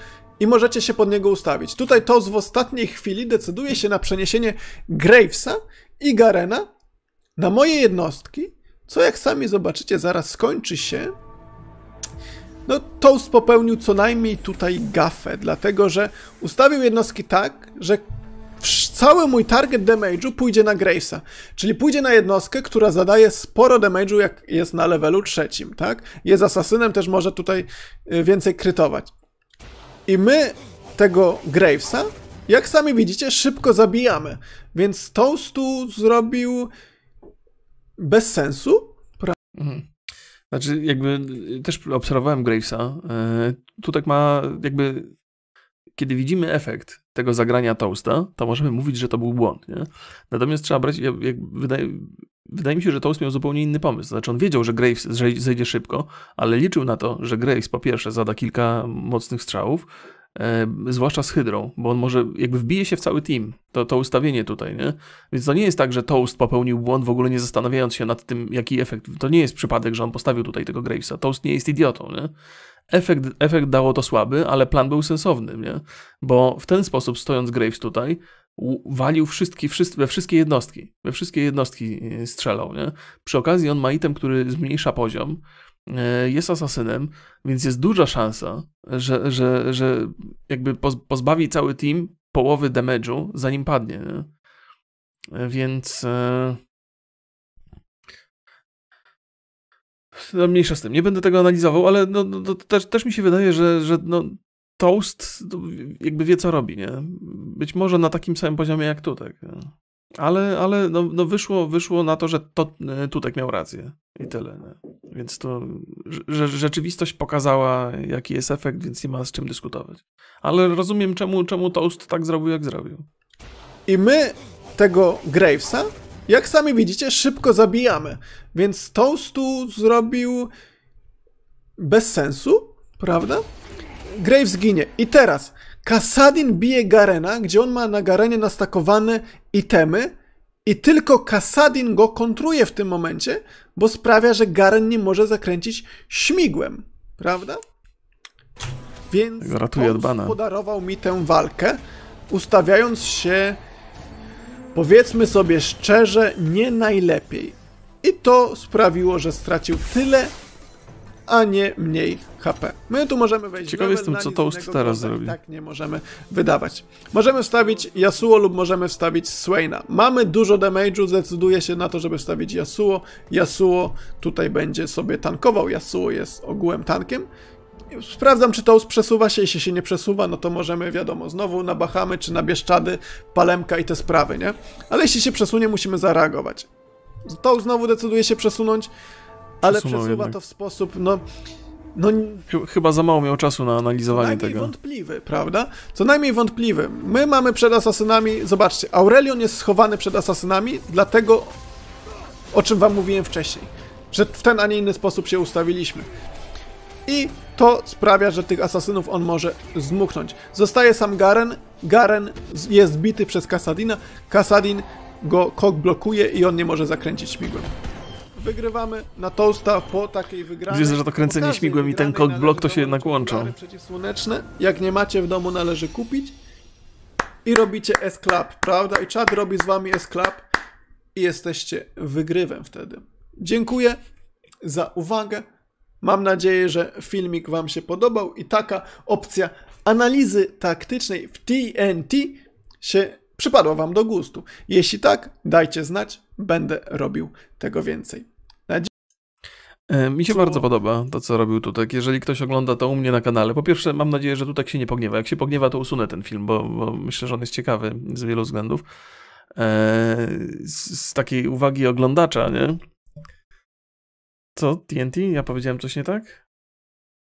i możecie się pod niego ustawić. Tutaj Toast w ostatniej chwili decyduje się na przeniesienie Gravesa i Garena na moje jednostki, co jak sami zobaczycie zaraz skończy się no, Toast popełnił co najmniej tutaj gafę, dlatego że ustawił jednostki tak, że cały mój target damage'u pójdzie na Gravesa, czyli pójdzie na jednostkę, która zadaje sporo damage'u, jak jest na levelu trzecim, tak? Jest asasynem, też może tutaj y, więcej krytować. I my tego Gravesa, jak sami widzicie, szybko zabijamy. Więc Toastu zrobił bez sensu. Pra... Mhm. Znaczy, jakby y, też obserwowałem Gravesa. Yy, tak ma jakby kiedy widzimy efekt tego zagrania toasta, to możemy mówić, że to był błąd. Nie? Natomiast trzeba brać, jak, jak wydaje, wydaje, mi się, że Toast miał zupełnie inny pomysł. Znaczy on wiedział, że Graves zejdzie szybko, ale liczył na to, że Graves po pierwsze zada kilka mocnych strzałów, e, zwłaszcza z Hydrą, bo on może jakby wbije się w cały team, to, to ustawienie tutaj, nie? Więc to nie jest tak, że Toast popełnił błąd w ogóle nie zastanawiając się nad tym, jaki efekt. To nie jest przypadek, że on postawił tutaj tego Gravesa. Toast nie jest idiotą, nie? Efekt, efekt dało to słaby, ale plan był sensowny, nie? Bo w ten sposób, stojąc Graves tutaj, walił wszystkie, wszyscy, we wszystkie jednostki. We wszystkie jednostki e, strzelał, nie? Przy okazji on ma item, który zmniejsza poziom, e, jest asasynem, więc jest duża szansa, że, że, że jakby pozbawi cały team połowy damage'u, zanim padnie, nie? E, więc... no mniejsza z tym, nie będę tego analizował, ale no, no, to też, też mi się wydaje, że, że no, Toast jakby wie, co robi, nie? Być może na takim samym poziomie jak Tutek. Ale, ale no, no wyszło, wyszło na to, że to, e, Tutek miał rację. I tyle. Nie? Więc to że, rzeczywistość pokazała, jaki jest efekt, więc nie ma z czym dyskutować. Ale rozumiem, czemu, czemu Toast tak zrobił, jak zrobił. I my tego Gravesa jak sami widzicie, szybko zabijamy. Więc tu zrobił bez sensu, prawda? Graves ginie. I teraz Kasadin bije Garena, gdzie on ma na Garenie nastakowane itemy i tylko Kasadin go kontruje w tym momencie, bo sprawia, że Garen nie może zakręcić śmigłem, prawda? Więc tak, Ratuje od bana. podarował mi tę walkę, ustawiając się powiedzmy sobie szczerze, nie najlepiej. I to sprawiło, że stracił tyle, a nie mniej HP. My tu możemy wejść Ciekawy jestem, co ust teraz tak zrobi. Tak nie możemy wydawać. Możemy wstawić Yasuo lub możemy wstawić Swaina. Mamy dużo damage'u, zdecyduje się na to, żeby wstawić Yasuo. Yasuo tutaj będzie sobie tankował. Yasuo jest ogółem tankiem. Sprawdzam, czy toast przesuwa się. Jeśli się nie przesuwa, no to możemy, wiadomo, znowu na Bahamy czy na Bieszczady, Palemka i te sprawy, nie? Ale jeśli się przesunie, musimy zareagować. Toast znowu decyduje się przesunąć, ale Przesunął przesuwa jednak. to w sposób, no... No, Chyba za mało miał czasu na analizowanie co najmniej wątpliwy, prawda? Co najmniej wątpliwy. My mamy przed asasynami, zobaczcie, Aurelion jest schowany przed asasynami, dlatego o czym wam mówiłem wcześniej, że w ten, a nie inny sposób się ustawiliśmy i to sprawia, że tych asasynów on może zmuchnąć. Zostaje sam Garen, Garen jest bity przez Kasadina, Kasadin go kok blokuje i on nie może zakręcić śmigłem. Wygrywamy na toasta po takiej wygranej. Widzę, że to kręcenie śmigłem i ten kok blok to się jednak łączą. przeciwsłoneczne, jak nie macie w domu należy kupić i robicie S-clap, prawda? I czad robi z wami S-clap i jesteście wygrywem wtedy. Dziękuję za uwagę. Mam nadzieję, że filmik Wam się podobał i taka opcja analizy taktycznej w TNT się przypadła Wam do gustu. Jeśli tak, dajcie znać, będę robił tego więcej. E, mi się co? bardzo podoba to, co robił Tutek. Jeżeli ktoś ogląda to u mnie na kanale, po pierwsze, mam nadzieję, że Tutek się nie pogniewa. Jak się pogniewa, to usunę ten film, bo, bo myślę, że on jest ciekawy z wielu względów. Eee, z, z, takiej uwagi oglądacza, nie? Co? TNT? Ja powiedziałem coś nie tak?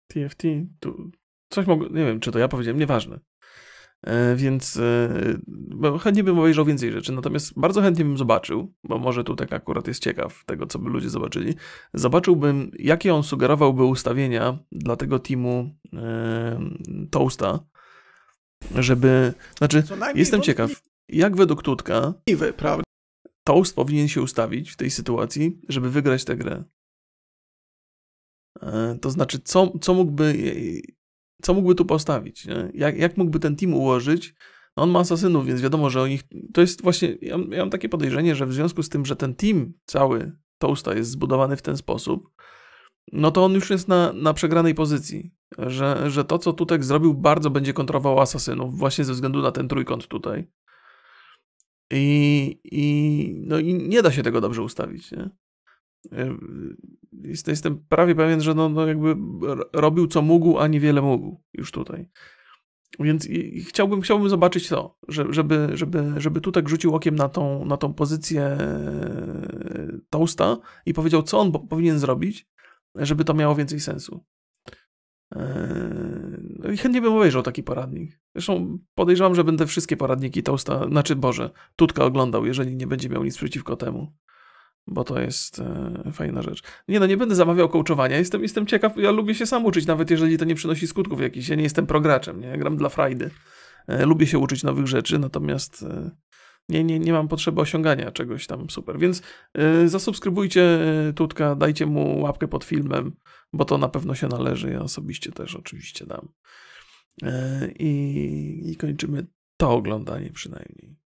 TFT? Tu. Coś mogło... Nie wiem, czy to ja powiedziałem, nieważne. E, więc e, chętnie bym obejrzał więcej rzeczy, natomiast bardzo chętnie bym zobaczył, bo może tu tak akurat jest ciekaw tego, co by ludzie zobaczyli, zobaczyłbym, jakie on sugerowałby ustawienia dla tego teamu e, Toasta, żeby... Znaczy, jestem ciekaw, jak według Tutka Toast powinien się ustawić w tej sytuacji, żeby wygrać tę grę? E, to znaczy, co, co, mógłby, e, co mógłby tu postawić? Jak, jak mógłby ten team ułożyć? No on ma asasynów, więc wiadomo, że o nich. To jest właśnie. Ja, ja mam takie podejrzenie, że w związku z tym, że ten team cały Toasta jest zbudowany w ten sposób, no to on już jest na, na przegranej pozycji. Że, że to, co Tutek zrobił, bardzo będzie kontrowało asasynów, właśnie ze względu na ten trójkąt tutaj. I, i, no i nie da się tego dobrze ustawić. Nie? Jestem prawie pewien, że no, no jakby robił co mógł, a niewiele mógł już tutaj. Więc chciałbym, chciałbym zobaczyć to, żeby, żeby, żeby Tutek rzucił okiem na tą, na tą pozycję e, Toasta i powiedział, co on powinien zrobić, żeby to miało więcej sensu. E, no i chętnie bym obejrzał taki poradnik. Zresztą podejrzewam, że będę wszystkie poradniki Toasta, znaczy Boże, Tutka oglądał, jeżeli nie będzie miał nic przeciwko temu bo to jest e, fajna rzecz. Nie no, nie będę zamawiał kołczowania, jestem, jestem ciekaw, ja lubię się sam uczyć, nawet jeżeli to nie przynosi skutków jakichś, ja nie jestem prograczem, nie, ja gram dla frajdy, e, lubię się uczyć nowych rzeczy, natomiast e, nie, nie, nie mam potrzeby osiągania czegoś tam super, więc e, zasubskrybujcie e, Tutka, dajcie mu łapkę pod filmem, bo to na pewno się należy, ja osobiście też oczywiście dam. E, I, I kończymy to oglądanie przynajmniej.